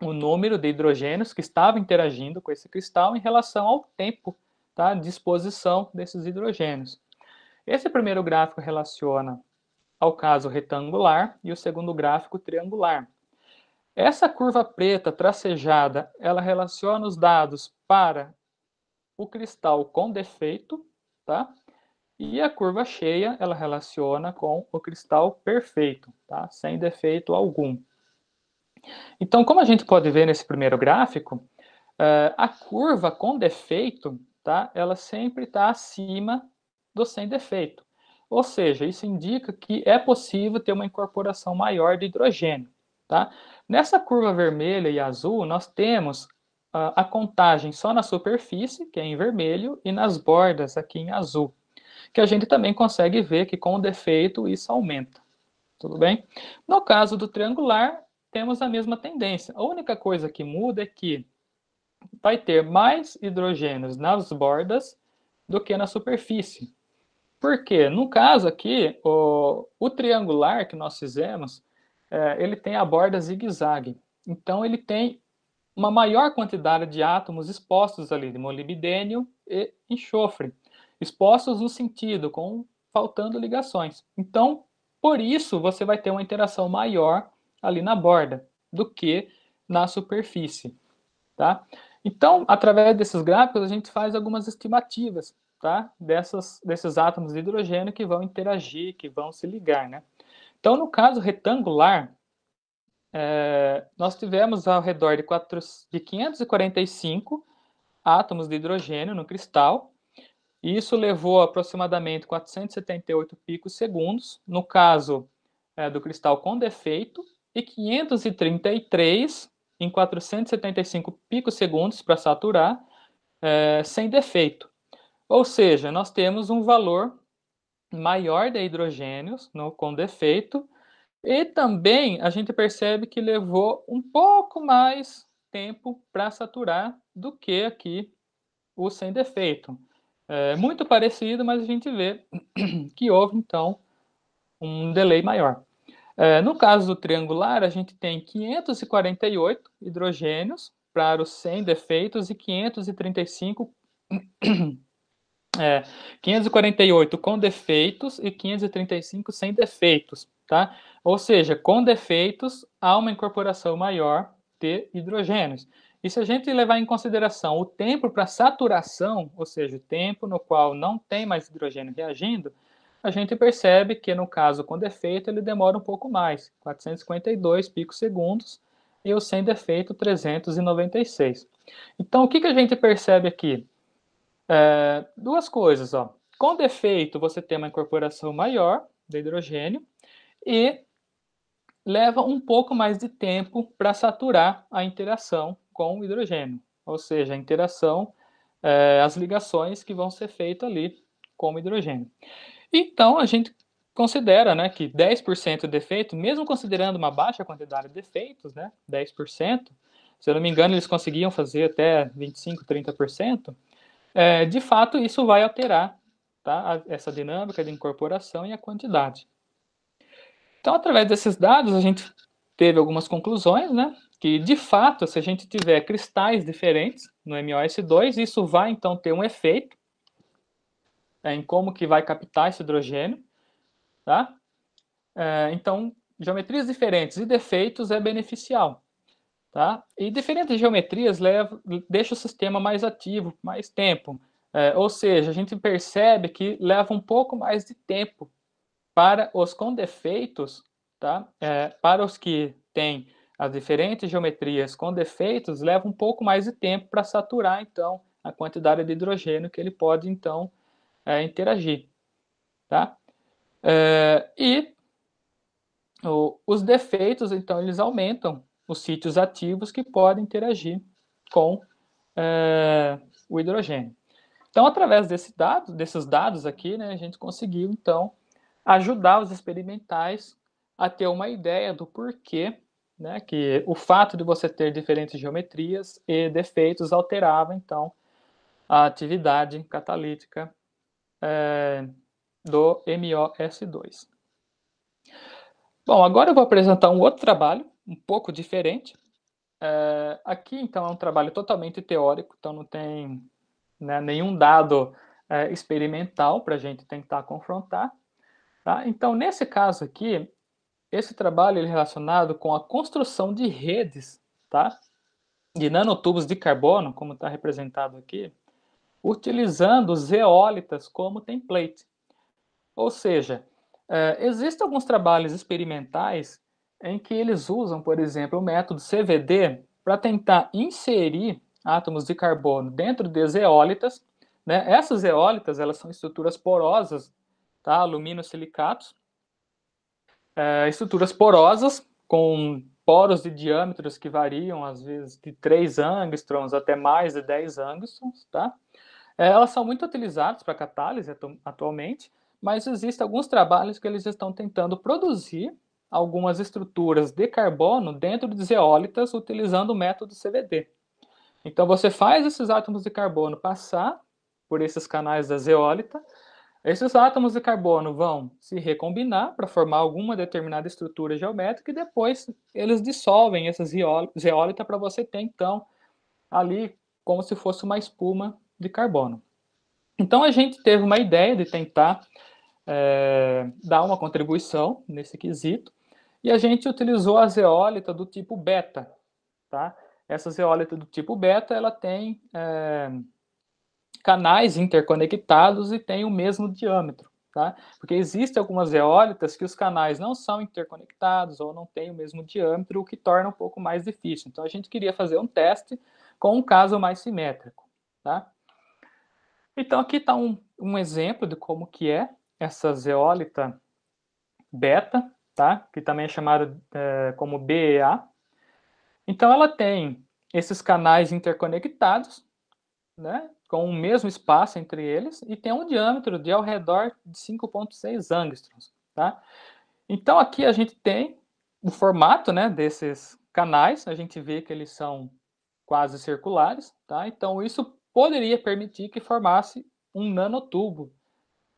o número de hidrogênios que estavam interagindo com esse cristal em relação ao tempo tá, de exposição desses hidrogênios. Esse primeiro gráfico relaciona ao caso retangular e o segundo gráfico triangular. Essa curva preta tracejada, ela relaciona os dados para o cristal com defeito, tá? E a curva cheia, ela relaciona com o cristal perfeito, tá? Sem defeito algum. Então, como a gente pode ver nesse primeiro gráfico, eh, a curva com defeito, tá? Ela sempre está acima do sem defeito. Ou seja, isso indica que é possível ter uma incorporação maior de hidrogênio, tá? Nessa curva vermelha e azul, nós temos a, ah, a contagem só na superfície, que é em vermelho, e nas bordas, aqui em azul, que a gente também consegue ver que com o defeito isso aumenta. Tudo bem? No caso do triangular, temos a mesma tendência. A única coisa que muda é que vai ter mais hidrogênios nas bordas do que na superfície. Porque, no caso aqui, o, o triangular que nós fizemos, é, ele tem a borda zigue-zague. Então, ele tem uma maior quantidade de átomos expostos ali, de molibdênio e enxofre, expostos no sentido, com faltando ligações. Então, por isso, você vai ter uma interação maior ali na borda do que na superfície, tá? Então, através desses gráficos, a gente faz algumas estimativas, tá? Dessas, desses átomos de hidrogênio que vão interagir, que vão se ligar, né? Então, no caso retangular, é, nós tivemos ao redor de, de 545 átomos de hidrogênio no cristal, e isso levou aproximadamente 478 picos segundos, no caso é, do cristal com defeito, e 533 em 475 picos segundos para saturar, é, sem defeito. Ou seja, nós temos um valor maior de hidrogênios no, com defeito, e também a gente percebe que levou um pouco mais tempo para saturar do que aqui o sem defeito. É muito parecido, mas a gente vê que houve então um delay maior. É, no caso do triangular, a gente tem 548 hidrogênios para os 100 defeitos e 535 é, 548 com defeitos e 535 sem defeitos, tá? Ou seja, com defeitos há uma incorporação maior de hidrogênios. E se a gente levar em consideração o tempo para saturação, ou seja, o tempo no qual não tem mais hidrogênio reagindo, a gente percebe que no caso com defeito ele demora um pouco mais, 452 picos segundos, e o sem defeito 396. Então o que, que a gente percebe aqui? É, duas coisas, ó. Com defeito, você tem uma incorporação maior de hidrogênio e leva um pouco mais de tempo para saturar a interação com o hidrogênio, ou seja, a interação, é, as ligações que vão ser feitas ali com o hidrogênio. Então, a gente considera né, que 10% de defeito, mesmo considerando uma baixa quantidade de defeitos, né, 10%, se eu não me engano, eles conseguiam fazer até 25, 30%, é, de fato, isso vai alterar tá? essa dinâmica de incorporação e a quantidade. Então, através desses dados, a gente teve algumas conclusões, né? Que, de fato, se a gente tiver cristais diferentes no MOS2, isso vai, então, ter um efeito é, em como que vai captar esse hidrogênio, tá? É, então, geometrias diferentes e defeitos é beneficial. Tá? E diferentes geometrias levam, deixa o sistema mais ativo, mais tempo. É, ou seja, a gente percebe que leva um pouco mais de tempo para os com defeitos, tá? É, para os que têm as diferentes geometrias com defeitos, leva um pouco mais de tempo para saturar, então, a quantidade de hidrogênio que ele pode, então, é, interagir. Tá? É, e o, os defeitos, então, eles aumentam os sítios ativos que podem interagir com é, o hidrogênio. Então, através desse dado, desses dados aqui, né, a gente conseguiu, então, ajudar os experimentais a ter uma ideia do porquê né, que o fato de você ter diferentes geometrias e defeitos alterava, então, a atividade catalítica é, do MOS2. Bom, agora eu vou apresentar um outro trabalho um pouco diferente. É, aqui, então, é um trabalho totalmente teórico, então não tem né, nenhum dado é, experimental para a gente tentar confrontar. Tá? Então, nesse caso aqui, esse trabalho é relacionado com a construção de redes tá? de nanotubos de carbono, como está representado aqui, utilizando os zeólitas como template. Ou seja, é, existem alguns trabalhos experimentais em que eles usam, por exemplo, o método CVD para tentar inserir átomos de carbono dentro de eólitas. Né? Essas eólitas elas são estruturas porosas, tá? aluminosilicatos, é, estruturas porosas com poros de diâmetros que variam, às vezes, de 3 angstroms até mais de 10 angstroms. Tá? É, elas são muito utilizadas para catálise atualmente, mas existem alguns trabalhos que eles estão tentando produzir algumas estruturas de carbono dentro de zeólitas utilizando o método CVD. Então você faz esses átomos de carbono passar por esses canais da zeólita, esses átomos de carbono vão se recombinar para formar alguma determinada estrutura geométrica e depois eles dissolvem essas zeólita para você ter então ali como se fosse uma espuma de carbono. Então a gente teve uma ideia de tentar é, dar uma contribuição nesse quesito. E a gente utilizou a zeólita do tipo beta, tá? Essa zeólita do tipo beta, ela tem é, canais interconectados e tem o mesmo diâmetro, tá? Porque existem algumas zeólitas que os canais não são interconectados ou não têm o mesmo diâmetro, o que torna um pouco mais difícil. Então, a gente queria fazer um teste com um caso mais simétrico, tá? Então, aqui está um, um exemplo de como que é essa zeólita beta, tá? que também é chamado é, como BEA. Então, ela tem esses canais interconectados, né, com o mesmo espaço entre eles, e tem um diâmetro de ao redor de 5,6 angstroms. Tá? Então, aqui a gente tem o formato né, desses canais, a gente vê que eles são quase circulares, tá? então isso poderia permitir que formasse um nanotubo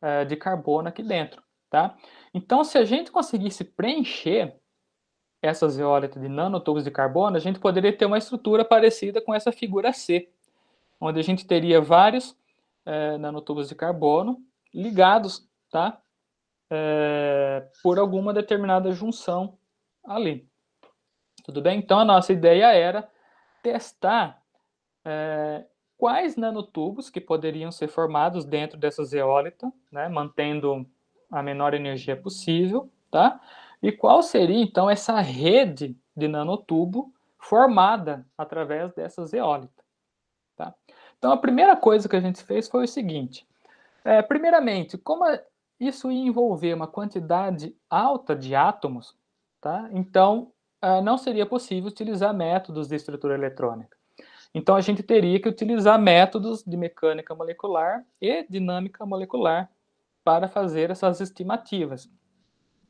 é, de carbono aqui dentro. Tá? Então, se a gente conseguisse preencher essas zeólita de nanotubos de carbono, a gente poderia ter uma estrutura parecida com essa figura C, onde a gente teria vários é, nanotubos de carbono ligados tá? É, por alguma determinada junção ali. Tudo bem? Então, a nossa ideia era testar é, quais nanotubos que poderiam ser formados dentro dessa zeólita, né, mantendo a menor energia possível, tá? E qual seria então essa rede de nanotubo formada através dessas eólicas? Tá? Então a primeira coisa que a gente fez foi o seguinte: é, primeiramente, como isso ia envolver uma quantidade alta de átomos, tá? Então é, não seria possível utilizar métodos de estrutura eletrônica. Então a gente teria que utilizar métodos de mecânica molecular e dinâmica molecular para fazer essas estimativas.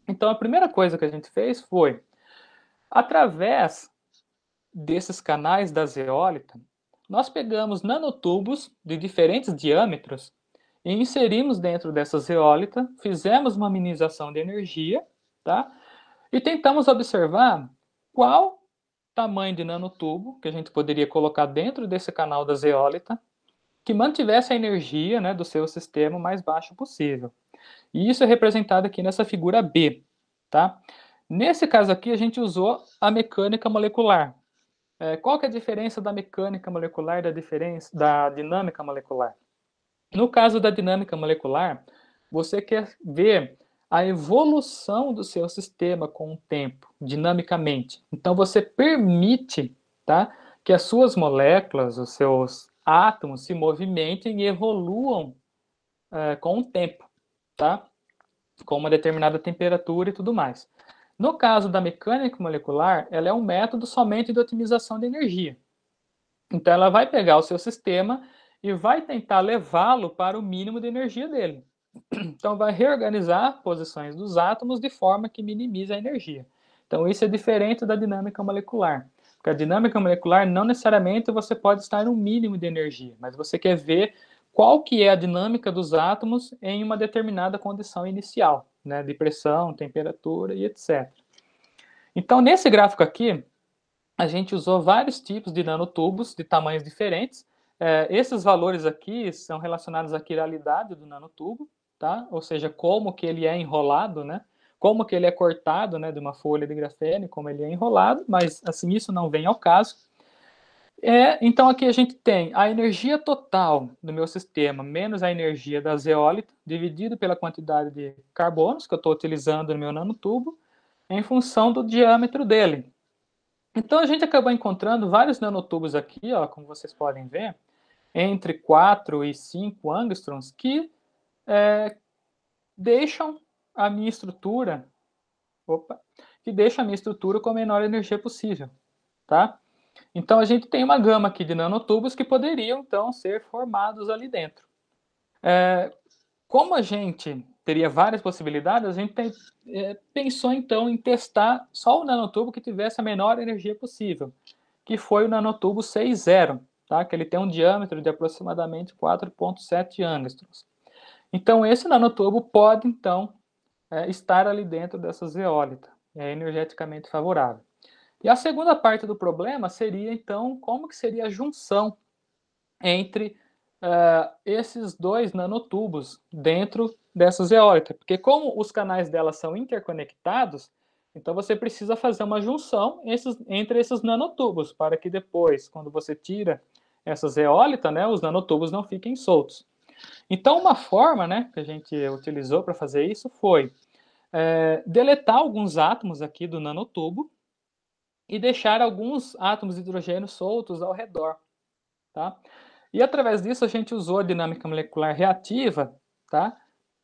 Então, a primeira coisa que a gente fez foi, através desses canais da zeólita, nós pegamos nanotubos de diferentes diâmetros e inserimos dentro dessa zeólita, fizemos uma minimização de energia, tá? E tentamos observar qual tamanho de nanotubo que a gente poderia colocar dentro desse canal da zeólita que mantivesse a energia né, do seu sistema o mais baixo possível. E isso é representado aqui nessa figura B, tá? Nesse caso aqui, a gente usou a mecânica molecular. É, qual que é a diferença da mecânica molecular e da, diferença, da dinâmica molecular? No caso da dinâmica molecular, você quer ver a evolução do seu sistema com o tempo, dinamicamente. Então, você permite tá, que as suas moléculas, os seus átomos se movimentem e evoluam é, com o tempo, tá? Com uma determinada temperatura e tudo mais. No caso da mecânica molecular, ela é um método somente de otimização de energia. Então, ela vai pegar o seu sistema e vai tentar levá-lo para o mínimo de energia dele. Então, vai reorganizar posições dos átomos de forma que minimize a energia. Então, isso é diferente da dinâmica molecular. Porque a dinâmica molecular não necessariamente você pode estar no mínimo de energia, mas você quer ver qual que é a dinâmica dos átomos em uma determinada condição inicial, né, de pressão, temperatura e etc. Então, nesse gráfico aqui, a gente usou vários tipos de nanotubos de tamanhos diferentes. É, esses valores aqui são relacionados à quiralidade do nanotubo, tá? Ou seja, como que ele é enrolado, né? como que ele é cortado né, de uma folha de grafene, como ele é enrolado, mas assim isso não vem ao caso. É, então aqui a gente tem a energia total do meu sistema menos a energia da zeólita dividido pela quantidade de carbonos que eu estou utilizando no meu nanotubo em função do diâmetro dele. Então a gente acabou encontrando vários nanotubos aqui, ó, como vocês podem ver, entre 4 e 5 angstroms que é, deixam a minha estrutura, opa, que deixa a minha estrutura com a menor energia possível, tá? Então a gente tem uma gama aqui de nanotubos que poderiam então ser formados ali dentro. É, como a gente teria várias possibilidades, a gente tem, é, pensou então em testar só o nanotubo que tivesse a menor energia possível, que foi o nanotubo 60, tá? Que ele tem um diâmetro de aproximadamente 4.7 angstroms. Então esse nanotubo pode então é, estar ali dentro dessa zeólita, é energeticamente favorável. E a segunda parte do problema seria, então, como que seria a junção entre é, esses dois nanotubos dentro dessa zeólita. Porque como os canais dela são interconectados, então você precisa fazer uma junção esses, entre esses nanotubos, para que depois, quando você tira essa zeólita, né, os nanotubos não fiquem soltos. Então, uma forma né, que a gente utilizou para fazer isso foi é, deletar alguns átomos aqui do nanotubo e deixar alguns átomos de hidrogênio soltos ao redor. Tá? E através disso, a gente usou a dinâmica molecular reativa tá,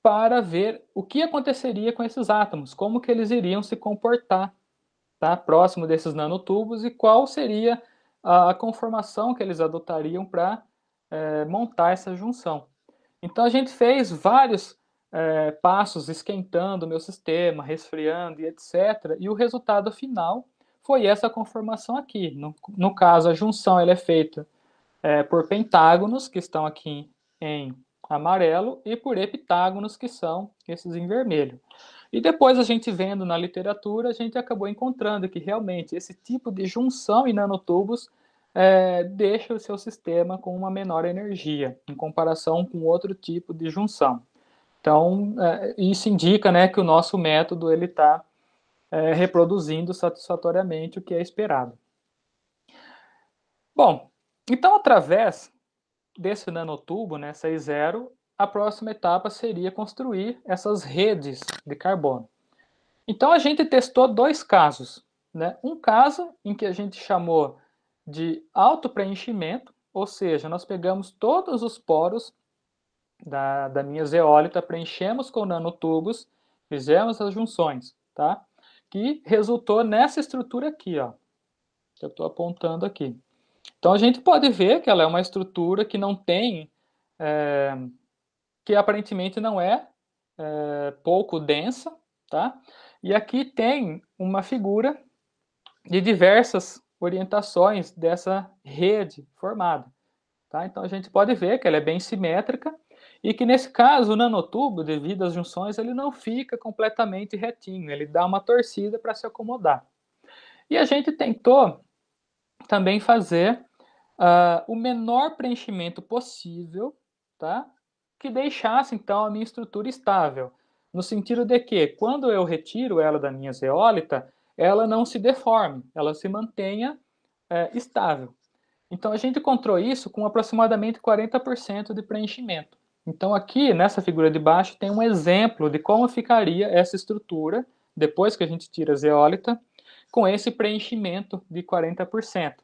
para ver o que aconteceria com esses átomos, como que eles iriam se comportar tá, próximo desses nanotubos e qual seria a, conformação que eles adotariam para é, montar essa junção. Então a gente fez vários é, passos esquentando o meu sistema, resfriando e etc. E o resultado final foi essa conformação aqui. No, no caso, a junção ela é feita é, por pentágonos, que estão aqui em amarelo, e por heptágonos que são esses em vermelho. E depois a gente vendo na literatura, a gente acabou encontrando que realmente esse tipo de junção em nanotubos é, deixa o seu sistema com uma menor energia em comparação com outro tipo de junção. Então, é, isso indica né, que o nosso método ele está é, reproduzindo satisfatoriamente o que é esperado. Bom, então através desse nanotubo, né, 6.0, a próxima etapa seria construir essas redes de carbono. Então a gente testou dois casos, né? Um caso em que a gente chamou de autopreenchimento, ou seja, nós pegamos todos os poros da, da minha zeólita, preenchemos com nanotubos, fizemos as junções, tá? Que resultou nessa estrutura aqui, ó, que eu estou apontando aqui. Então a gente pode ver que ela é uma estrutura que não tem, é, que aparentemente não é, é pouco densa, tá? E aqui tem uma figura de diversas orientações dessa rede formada. Tá? Então, a gente pode ver que ela é bem simétrica e que, nesse caso, o nanotubo, devido às junções, ele não fica completamente retinho, ele dá uma torcida para se acomodar. E a gente tentou também fazer uh, o menor preenchimento possível, tá? que deixasse, então, a minha estrutura estável. No sentido de que, quando eu retiro ela da minha zeólita, ela não se deforme, ela se mantenha é, estável. Então a gente encontrou isso com aproximadamente 40% de preenchimento. Então aqui nessa figura de baixo tem um exemplo de como ficaria essa estrutura depois que a gente tira a zeólita com esse preenchimento de 40%.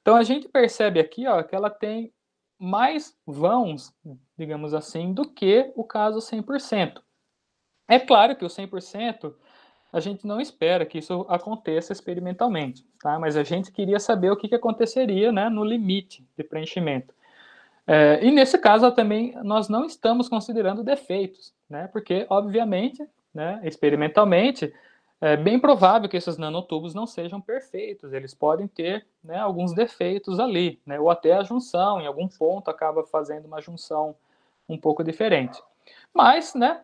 Então a gente percebe aqui ó, que ela tem mais vãos, digamos assim, do que o caso 100%. É claro que o 100% a gente não espera que isso aconteça experimentalmente, tá? mas a gente queria saber o que, que aconteceria né, no limite de preenchimento. É, e nesse caso também nós não estamos considerando defeitos, né? porque obviamente, né, experimentalmente, é bem provável que esses nanotubos não sejam perfeitos, eles podem ter né, alguns defeitos ali, né, ou até a junção, em algum ponto acaba fazendo uma junção um pouco diferente. Mas, né,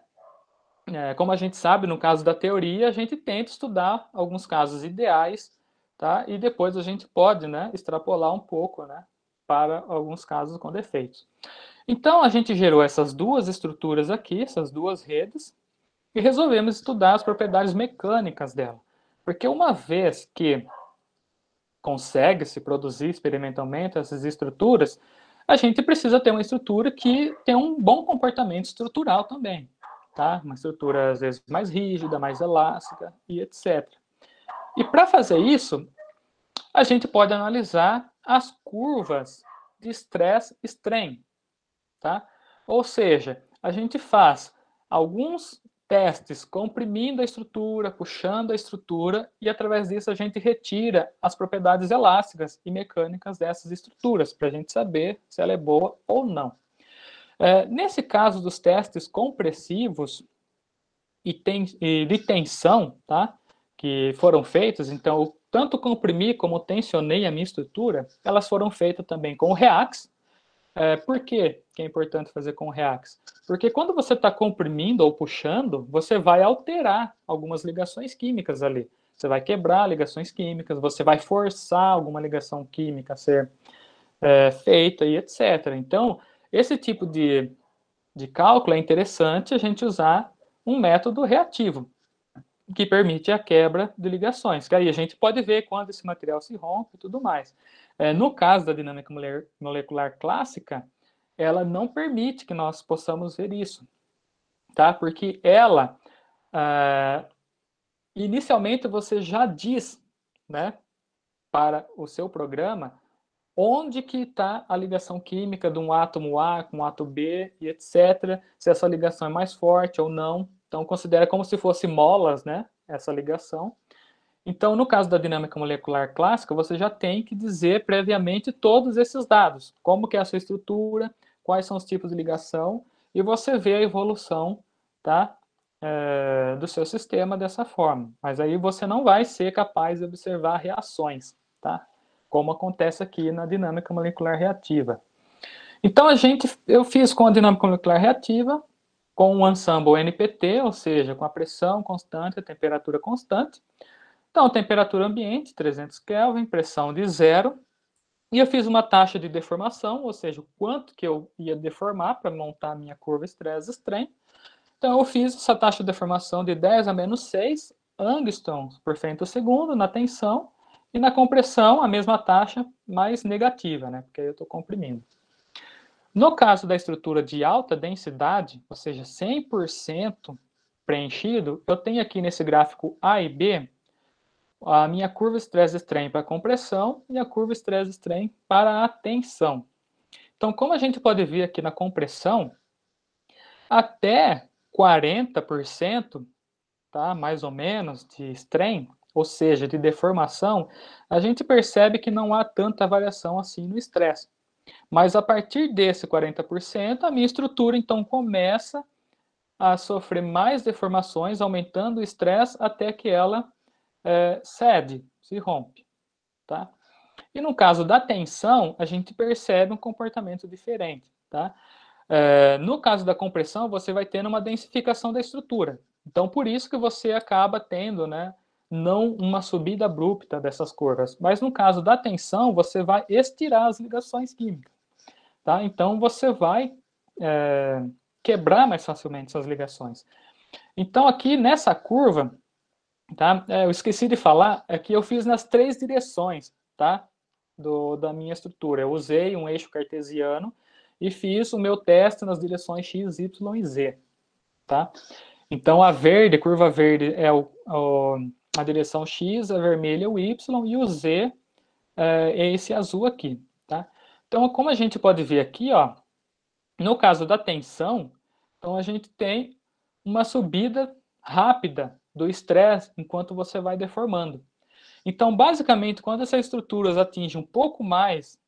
é, como a gente sabe, no caso da teoria, a gente tenta estudar alguns casos ideais, tá? E depois a gente pode, né, extrapolar um pouco, né, para alguns casos com defeitos. Então, a gente gerou essas duas estruturas aqui, essas duas redes, e resolvemos estudar as propriedades mecânicas dela. Porque uma vez que consegue-se produzir experimentalmente essas estruturas, a gente precisa ter uma estrutura que tem um bom comportamento estrutural também tá? Uma estrutura, às vezes, mais rígida, mais elástica e etc. E para fazer isso, a gente pode analisar as curvas de estresse strain, tá? Ou seja, a gente faz alguns testes comprimindo a estrutura, puxando a estrutura e através disso a gente retira as propriedades elásticas e mecânicas dessas estruturas para a gente saber se ela é boa ou não. É, nesse caso dos testes compressivos e, ten, e de tensão, tá? que foram feitos, então tanto comprimi como tensionei a minha estrutura, elas foram feitas também com o Reax. É, por quê que é importante fazer com o Reax? Porque quando você está comprimindo ou puxando, você vai alterar algumas ligações químicas ali. Você vai quebrar ligações químicas, você vai forçar alguma ligação química a ser é, feita e etc. Então, esse tipo de, de cálculo é interessante a gente usar um método reativo, que permite a quebra de ligações, que aí a gente pode ver quando esse material se rompe e tudo mais. É, no caso da dinâmica molecular clássica, ela não permite que nós possamos ver isso, tá? Porque ela, ah, inicialmente você já diz, né, para o seu programa, onde que está a ligação química de um átomo A com um átomo B e etc. Se essa ligação é mais forte ou não. Então, considera como se fosse molas, né? Essa ligação. Então, no caso da dinâmica molecular clássica, você já tem que dizer previamente todos esses dados. Como que é a sua estrutura, quais são os tipos de ligação, e você vê a evolução tá, é, do seu sistema dessa forma. Mas aí você não vai ser capaz de observar reações. Tá? como acontece aqui na dinâmica molecular reativa. Então a gente, eu fiz com a dinâmica molecular reativa, com o ensemble NPT, ou seja, com a pressão constante, a temperatura constante. Então, temperatura ambiente, 300 Kelvin, pressão de zero. E eu fiz uma taxa de deformação, ou seja, o quanto que eu ia deformar para montar a minha curva estresse-strain. Então, eu fiz essa taxa de deformação de 10 a menos 6 angstroms por segundo na tensão. E na compressão, a mesma taxa, mas negativa, né? Porque aí eu estou comprimindo. No caso da estrutura de alta densidade, ou seja, 100% preenchido, eu tenho aqui nesse gráfico A e B a minha curva estresse-strain para a compressão e a curva estresse-strain para a tensão. Então, como a gente pode ver aqui na compressão, até 40%, tá, mais ou menos, de strain, ou seja, de deformação, a gente percebe que não há tanta variação assim no estresse. Mas a partir desse 40%, a minha estrutura então começa a sofrer mais deformações, aumentando o estresse até que ela é, cede, se rompe. Tá? E no caso da tensão, a gente percebe um comportamento diferente. Tá? É, no caso da compressão, você vai tendo uma densificação da estrutura. Então, por isso que você acaba tendo né, não uma subida abrupta dessas curvas. Mas no caso da tensão, você vai estirar as ligações químicas. Tá? Então, você vai é, quebrar mais facilmente essas ligações. Então, aqui nessa curva, tá? É, eu esqueci de falar, é que eu fiz nas três direções tá? Do, da minha estrutura. Eu usei um eixo cartesiano e fiz o meu teste nas direções x, y e z. Tá? Então, a verde, curva verde, é o, o a direção X, a vermelha é o Y e o Z é, é esse azul aqui, tá? Então, como a gente pode ver aqui, ó, no caso da tensão, então a gente tem uma subida rápida do estresse enquanto você vai deformando. Então, basicamente, quando essas estruturas atingem um pouco mais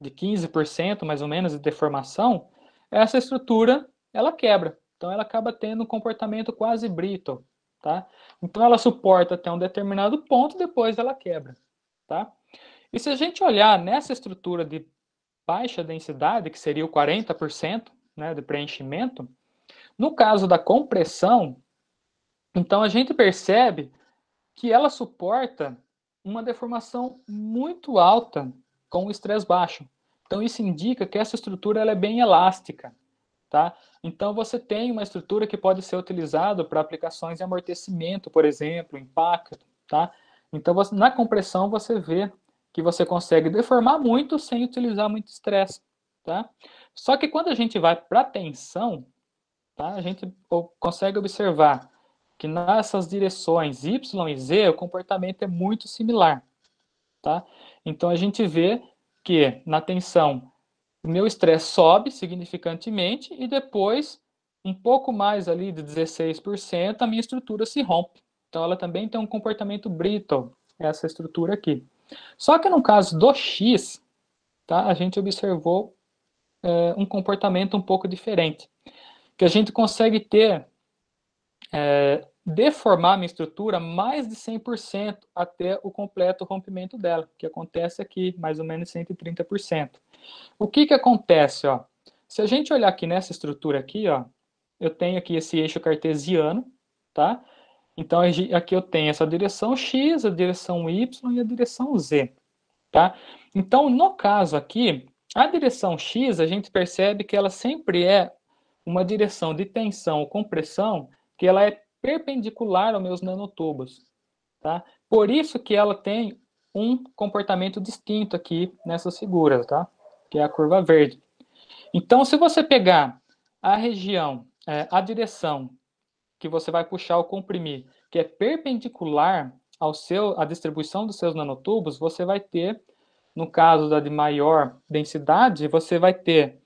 de 15%, mais ou menos, de deformação, essa estrutura, ela quebra. Então, ela acaba tendo um comportamento quase brito tá? Então ela suporta até um determinado ponto, depois ela quebra, tá? E se a gente olhar nessa estrutura de baixa densidade, que seria o 40% né, de preenchimento, no caso da compressão, então a gente percebe que ela suporta uma deformação muito alta com estresse baixo. Então isso indica que essa estrutura ela é bem elástica, Tá? Então, você tem uma estrutura que pode ser utilizada para aplicações de amortecimento, por exemplo, impacto. Tá? Então, você, na compressão, você vê que você consegue deformar muito sem utilizar muito estresse. Tá? Só que quando a gente vai para tensão, tá? a gente consegue observar que nessas direções Y e Z, o comportamento é muito similar. Tá? Então, a gente vê que na tensão o meu estresse sobe significantemente e depois, um pouco mais ali de 16%, a minha estrutura se rompe. Então, ela também tem um comportamento brittle, essa estrutura aqui. Só que no caso do X, tá, a gente observou é, um comportamento um pouco diferente. Que a gente consegue ter é, deformar minha estrutura mais de 100% até o completo rompimento dela, que acontece aqui, mais ou menos 130%. O que, que acontece? Ó? Se a gente olhar aqui nessa estrutura aqui, ó, eu tenho aqui esse eixo cartesiano, tá? Então, aqui eu tenho essa direção x, a direção y e a direção z, tá? Então, no caso aqui, a direção x, a gente percebe que ela sempre é uma direção de tensão ou compressão que ela é perpendicular aos meus nanotubos. Tá? Por isso que ela tem um comportamento distinto aqui nessas figuras, tá? que é a curva verde. Então, se você pegar a região, é, a direção que você vai puxar ou comprimir, que é perpendicular ao seu, à distribuição dos seus nanotubos, você vai ter, no caso da de maior densidade, você vai ter,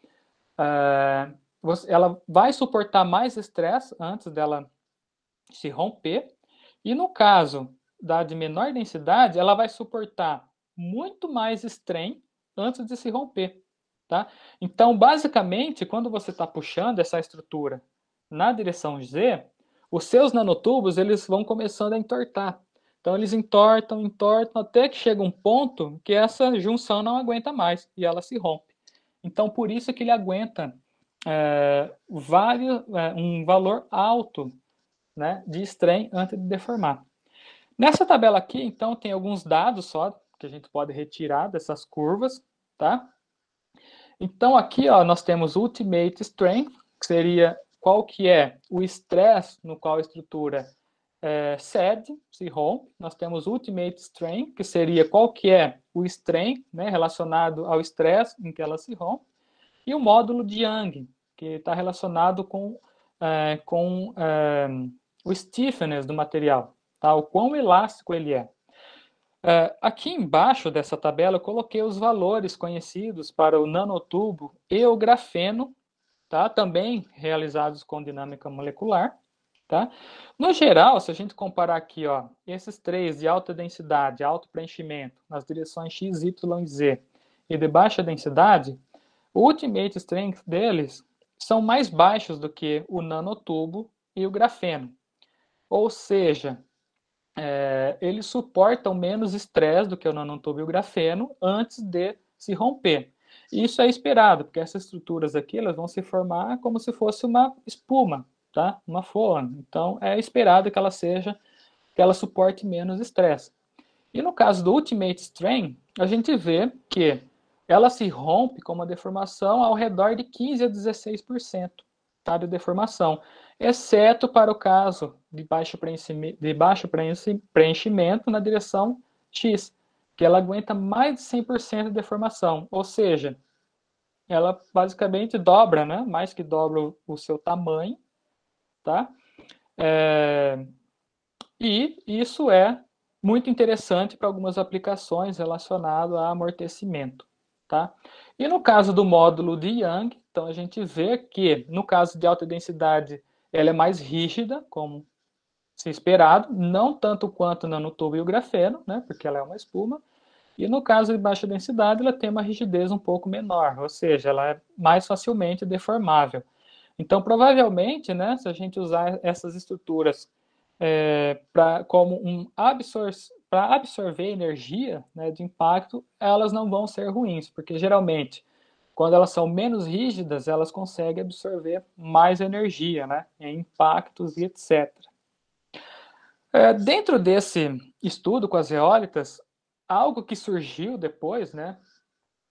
é, você, ela vai suportar mais estresse antes dela se romper. E no caso da de menor densidade, ela vai suportar muito mais strain antes de se romper. Tá? Então, basicamente, quando você está puxando essa estrutura na direção Z, os seus nanotubos eles vão começando a entortar. Então, eles entortam, entortam, até que chega um ponto que essa junção não aguenta mais e ela se rompe. Então, por isso que ele aguenta é, vários, é, um valor alto né, de strain antes de deformar. Nessa tabela aqui, então, tem alguns dados só que a gente pode retirar dessas curvas, tá? Então, aqui, ó, nós temos ultimate strain, que seria qual que é o estresse no qual a estrutura é, cede, se rompe. Nós temos ultimate strain, que seria qual que é o strain né, relacionado ao estresse em que ela se rompe. E o módulo de Young, que está relacionado com, é, com é, o stiffness do material, tá? o quão elástico ele é. Uh, aqui embaixo dessa tabela eu coloquei os valores conhecidos para o nanotubo e o grafeno, tá? também realizados com dinâmica molecular. Tá? No geral, se a gente comparar aqui, ó, esses três de alta densidade, alto preenchimento, nas direções x, y e z, e de baixa densidade, o ultimate strength deles são mais baixos do que o nanotubo e o grafeno. Ou seja, é, eles suportam menos estresse do que o nanotubo e o grafeno antes de se romper. Isso é esperado, porque essas estruturas aqui elas vão se formar como se fosse uma espuma, tá? Uma folha. Então é esperado que ela seja que ela suporte menos estresse. E no caso do Ultimate Strain, a gente vê que ela se rompe com uma deformação ao redor de 15 a 16% tá, de deformação, exceto para o caso de baixo, preenchimento, de baixo preenchimento na direção X, que ela aguenta mais de 100% de deformação, ou seja, ela basicamente dobra, né? mais que dobra o seu tamanho, tá? É... E isso é muito interessante para algumas aplicações relacionadas a amortecimento. Tá? E no caso do módulo de Young, então a gente vê que no caso de alta densidade ela é mais rígida, como se esperado, não tanto quanto na nanotubo e o grafeno, né, porque ela é uma espuma, e no caso de baixa densidade, ela tem uma rigidez um pouco menor, ou seja, ela é mais facilmente deformável. Então, provavelmente, né, se a gente usar essas estruturas é, pra, como um absor para absorver energia né, de impacto, elas não vão ser ruins, porque geralmente, quando elas são menos rígidas, elas conseguem absorver mais energia, né, em impactos e etc. É, dentro desse estudo com as eólitas, algo que surgiu depois, né,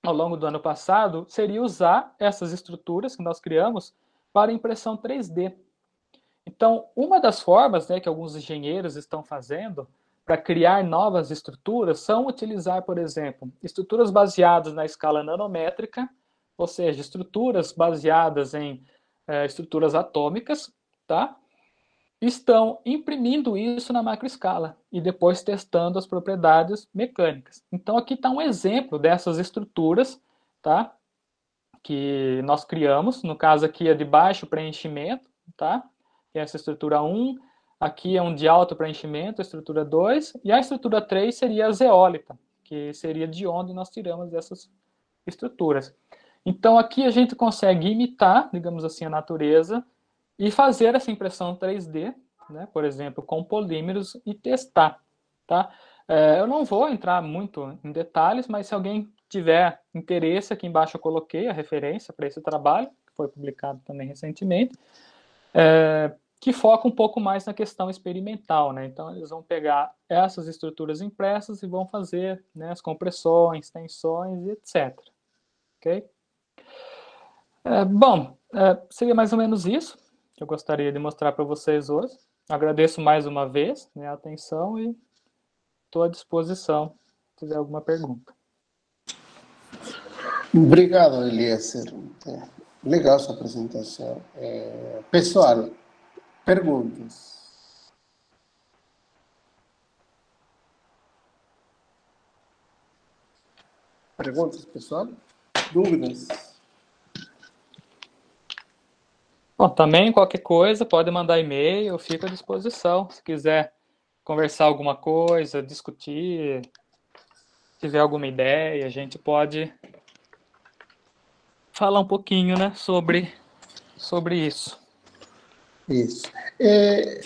ao longo do ano passado, seria usar essas estruturas que nós criamos para impressão 3D. Então, uma das formas né, que alguns engenheiros estão fazendo para criar novas estruturas são utilizar, por exemplo, estruturas baseadas na escala nanométrica, ou seja, estruturas baseadas em é, estruturas atômicas, tá? estão imprimindo isso na macroescala e depois testando as propriedades mecânicas. Então aqui está um exemplo dessas estruturas, tá? Que nós criamos, no caso aqui é de baixo preenchimento, tá? Que é essa estrutura 1, aqui é um de alto preenchimento, estrutura 2, e a estrutura 3 seria a zeólita, que seria de onde nós tiramos dessas estruturas. Então aqui a gente consegue imitar, digamos assim, a natureza, e fazer essa impressão 3D, né, por exemplo, com polímeros e testar. Tá? É, eu não vou entrar muito em detalhes, mas se alguém tiver interesse, aqui embaixo eu coloquei a referência para esse trabalho, que foi publicado também recentemente, é, que foca um pouco mais na questão experimental. Né? Então, eles vão pegar essas estruturas impressas e vão fazer né, as compressões, tensões, etc. Ok? É, bom, é, seria mais ou menos isso que eu gostaria de mostrar para vocês hoje. Agradeço mais uma vez né, a atenção e estou à disposição se tiver alguma pergunta. Obrigado, Eliezer. É, legal sua apresentação. É, pessoal, perguntas. Perguntas, pessoal? Dúvidas? Bom, também qualquer coisa, pode mandar e-mail, eu fico à disposição. Se quiser conversar alguma coisa, discutir, tiver alguma ideia, a gente pode falar um pouquinho, né, sobre sobre isso. Isso. É,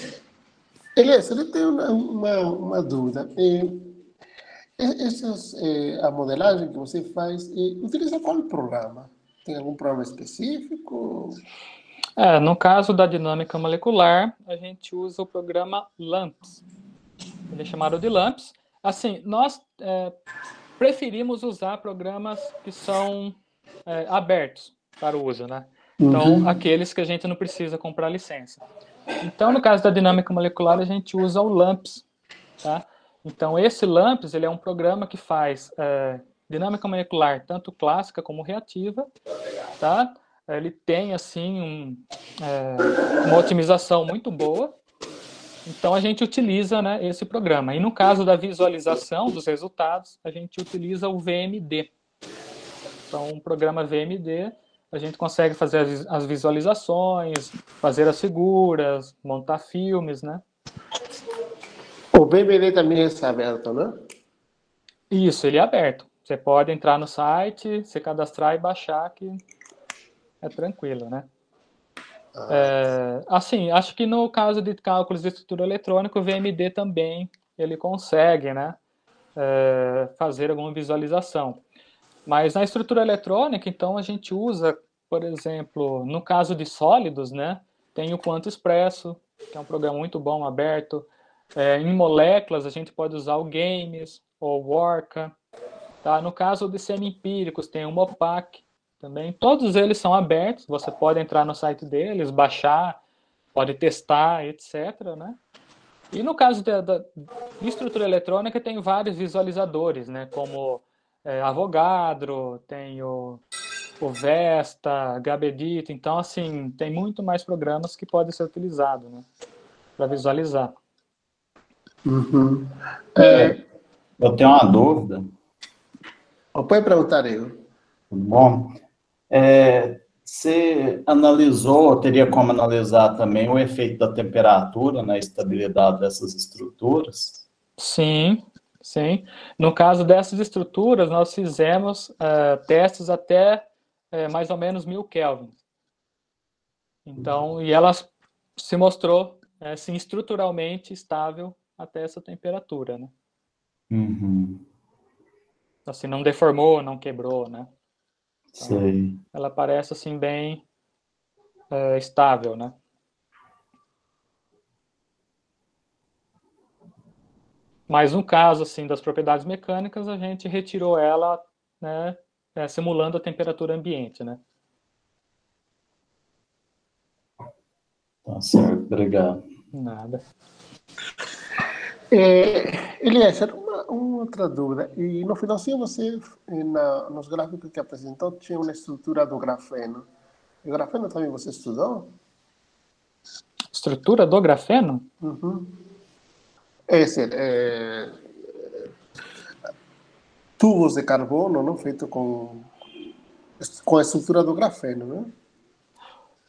Elias, eu tenho uma, uma dúvida. É, é, essas, é, a modelagem que você faz, é, utiliza qual programa? Tem algum programa específico? É, no caso da dinâmica molecular, a gente usa o programa LAMPS. Ele é chamado de LAMPS. Assim, nós é, preferimos usar programas que são é, abertos para o uso, né? Então, uhum. aqueles que a gente não precisa comprar licença. Então, no caso da dinâmica molecular, a gente usa o LAMPS, tá? Então, esse LAMPS, ele é um programa que faz é, dinâmica molecular tanto clássica como reativa, tá? ele tem assim um, é, uma otimização muito boa. Então a gente utiliza né, esse programa. E no caso da visualização dos resultados, a gente utiliza o VMD. Então, um programa VMD, a gente consegue fazer as visualizações, fazer as figuras, montar filmes, né? O VMD também está é aberto, né? Isso, ele é aberto. Você pode entrar no site, se cadastrar e baixar que é tranquilo, né? Ah. É, assim, acho que no caso de cálculos de estrutura eletrônica, o VMD também ele consegue, né? É, fazer alguma visualização. Mas na estrutura eletrônica, então, a gente usa, por exemplo, no caso de sólidos, né? Tem o Quanto Expresso, que é um programa muito bom, aberto. É, em moléculas, a gente pode usar o GAMES ou o Orca. Tá? No caso de semi-empíricos, tem o MOPAC, também. Todos eles são abertos, você pode entrar no site deles, baixar, pode testar, etc. Né? E no caso da, da estrutura eletrônica, tem vários visualizadores, né? como é, Avogadro, tem o, o Vesta, Gabedito. Então, assim, tem muito mais programas que podem ser utilizados né? para visualizar. Uhum. É, é, eu tenho uma dúvida. para perguntar, eu. Tudo bom? É, você analisou, teria como analisar também o efeito da temperatura na estabilidade dessas estruturas? Sim, sim. No caso dessas estruturas, nós fizemos uh, testes até uh, mais ou menos mil Kelvin. Então, e ela se mostrou assim, estruturalmente estável até essa temperatura, né? Uhum. Assim, não deformou, não quebrou, né? Então, ela parece assim bem é, estável, né? Mas no caso assim das propriedades mecânicas, a gente retirou ela, né, é, simulando a temperatura ambiente, né? Tá certo, obrigado. Nada. É, Elias, uma outra dúvida. E no finalzinho você, na, nos gráficos que apresentou, tinha uma estrutura do grafeno. E o grafeno também você estudou? Estrutura do grafeno? Uhum. É, é, tubos de carbono, não? Feito com, com a estrutura do grafeno, né?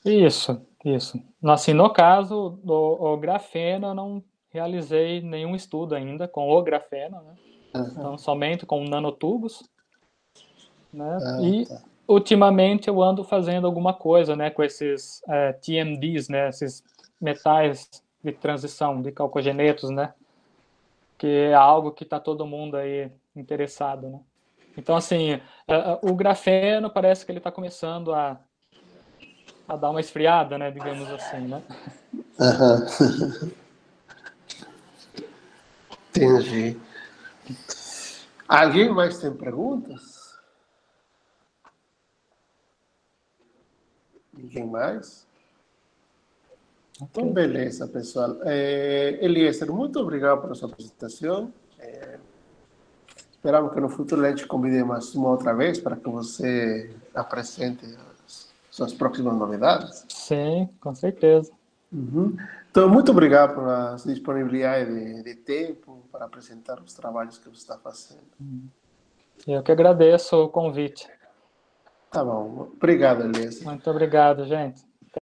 Isso, isso. Assim, no caso do grafeno, não realizei nenhum estudo ainda com o grafeno, né? Uhum. Então, somente com nanotubos. Né? Ah, tá. e tá. ultimamente eu ando fazendo alguma coisa né, com esses é, TMDs, né, esses metais de transição, de calcogenetos, né? Que é algo que está todo mundo aí interessado, né? Então, assim, o grafeno parece que ele está começando a, a dar uma esfriada, né? Digamos assim, né? Uhum. Entendi. Alguém mais tem perguntas? Ninguém mais? Então, beleza, pessoal. É, Eliezer, muito obrigado pela sua apresentação. É, esperamos que no futuro a gente convide mais uma outra vez para que você apresente as suas próximas novidades. Sim, com certeza. Uhum. Então, muito obrigado pela disponibilidade de, de tempo para apresentar os trabalhos que você está fazendo. Eu que agradeço o convite. Tá bom. Obrigado, Elias. Muito obrigado, gente.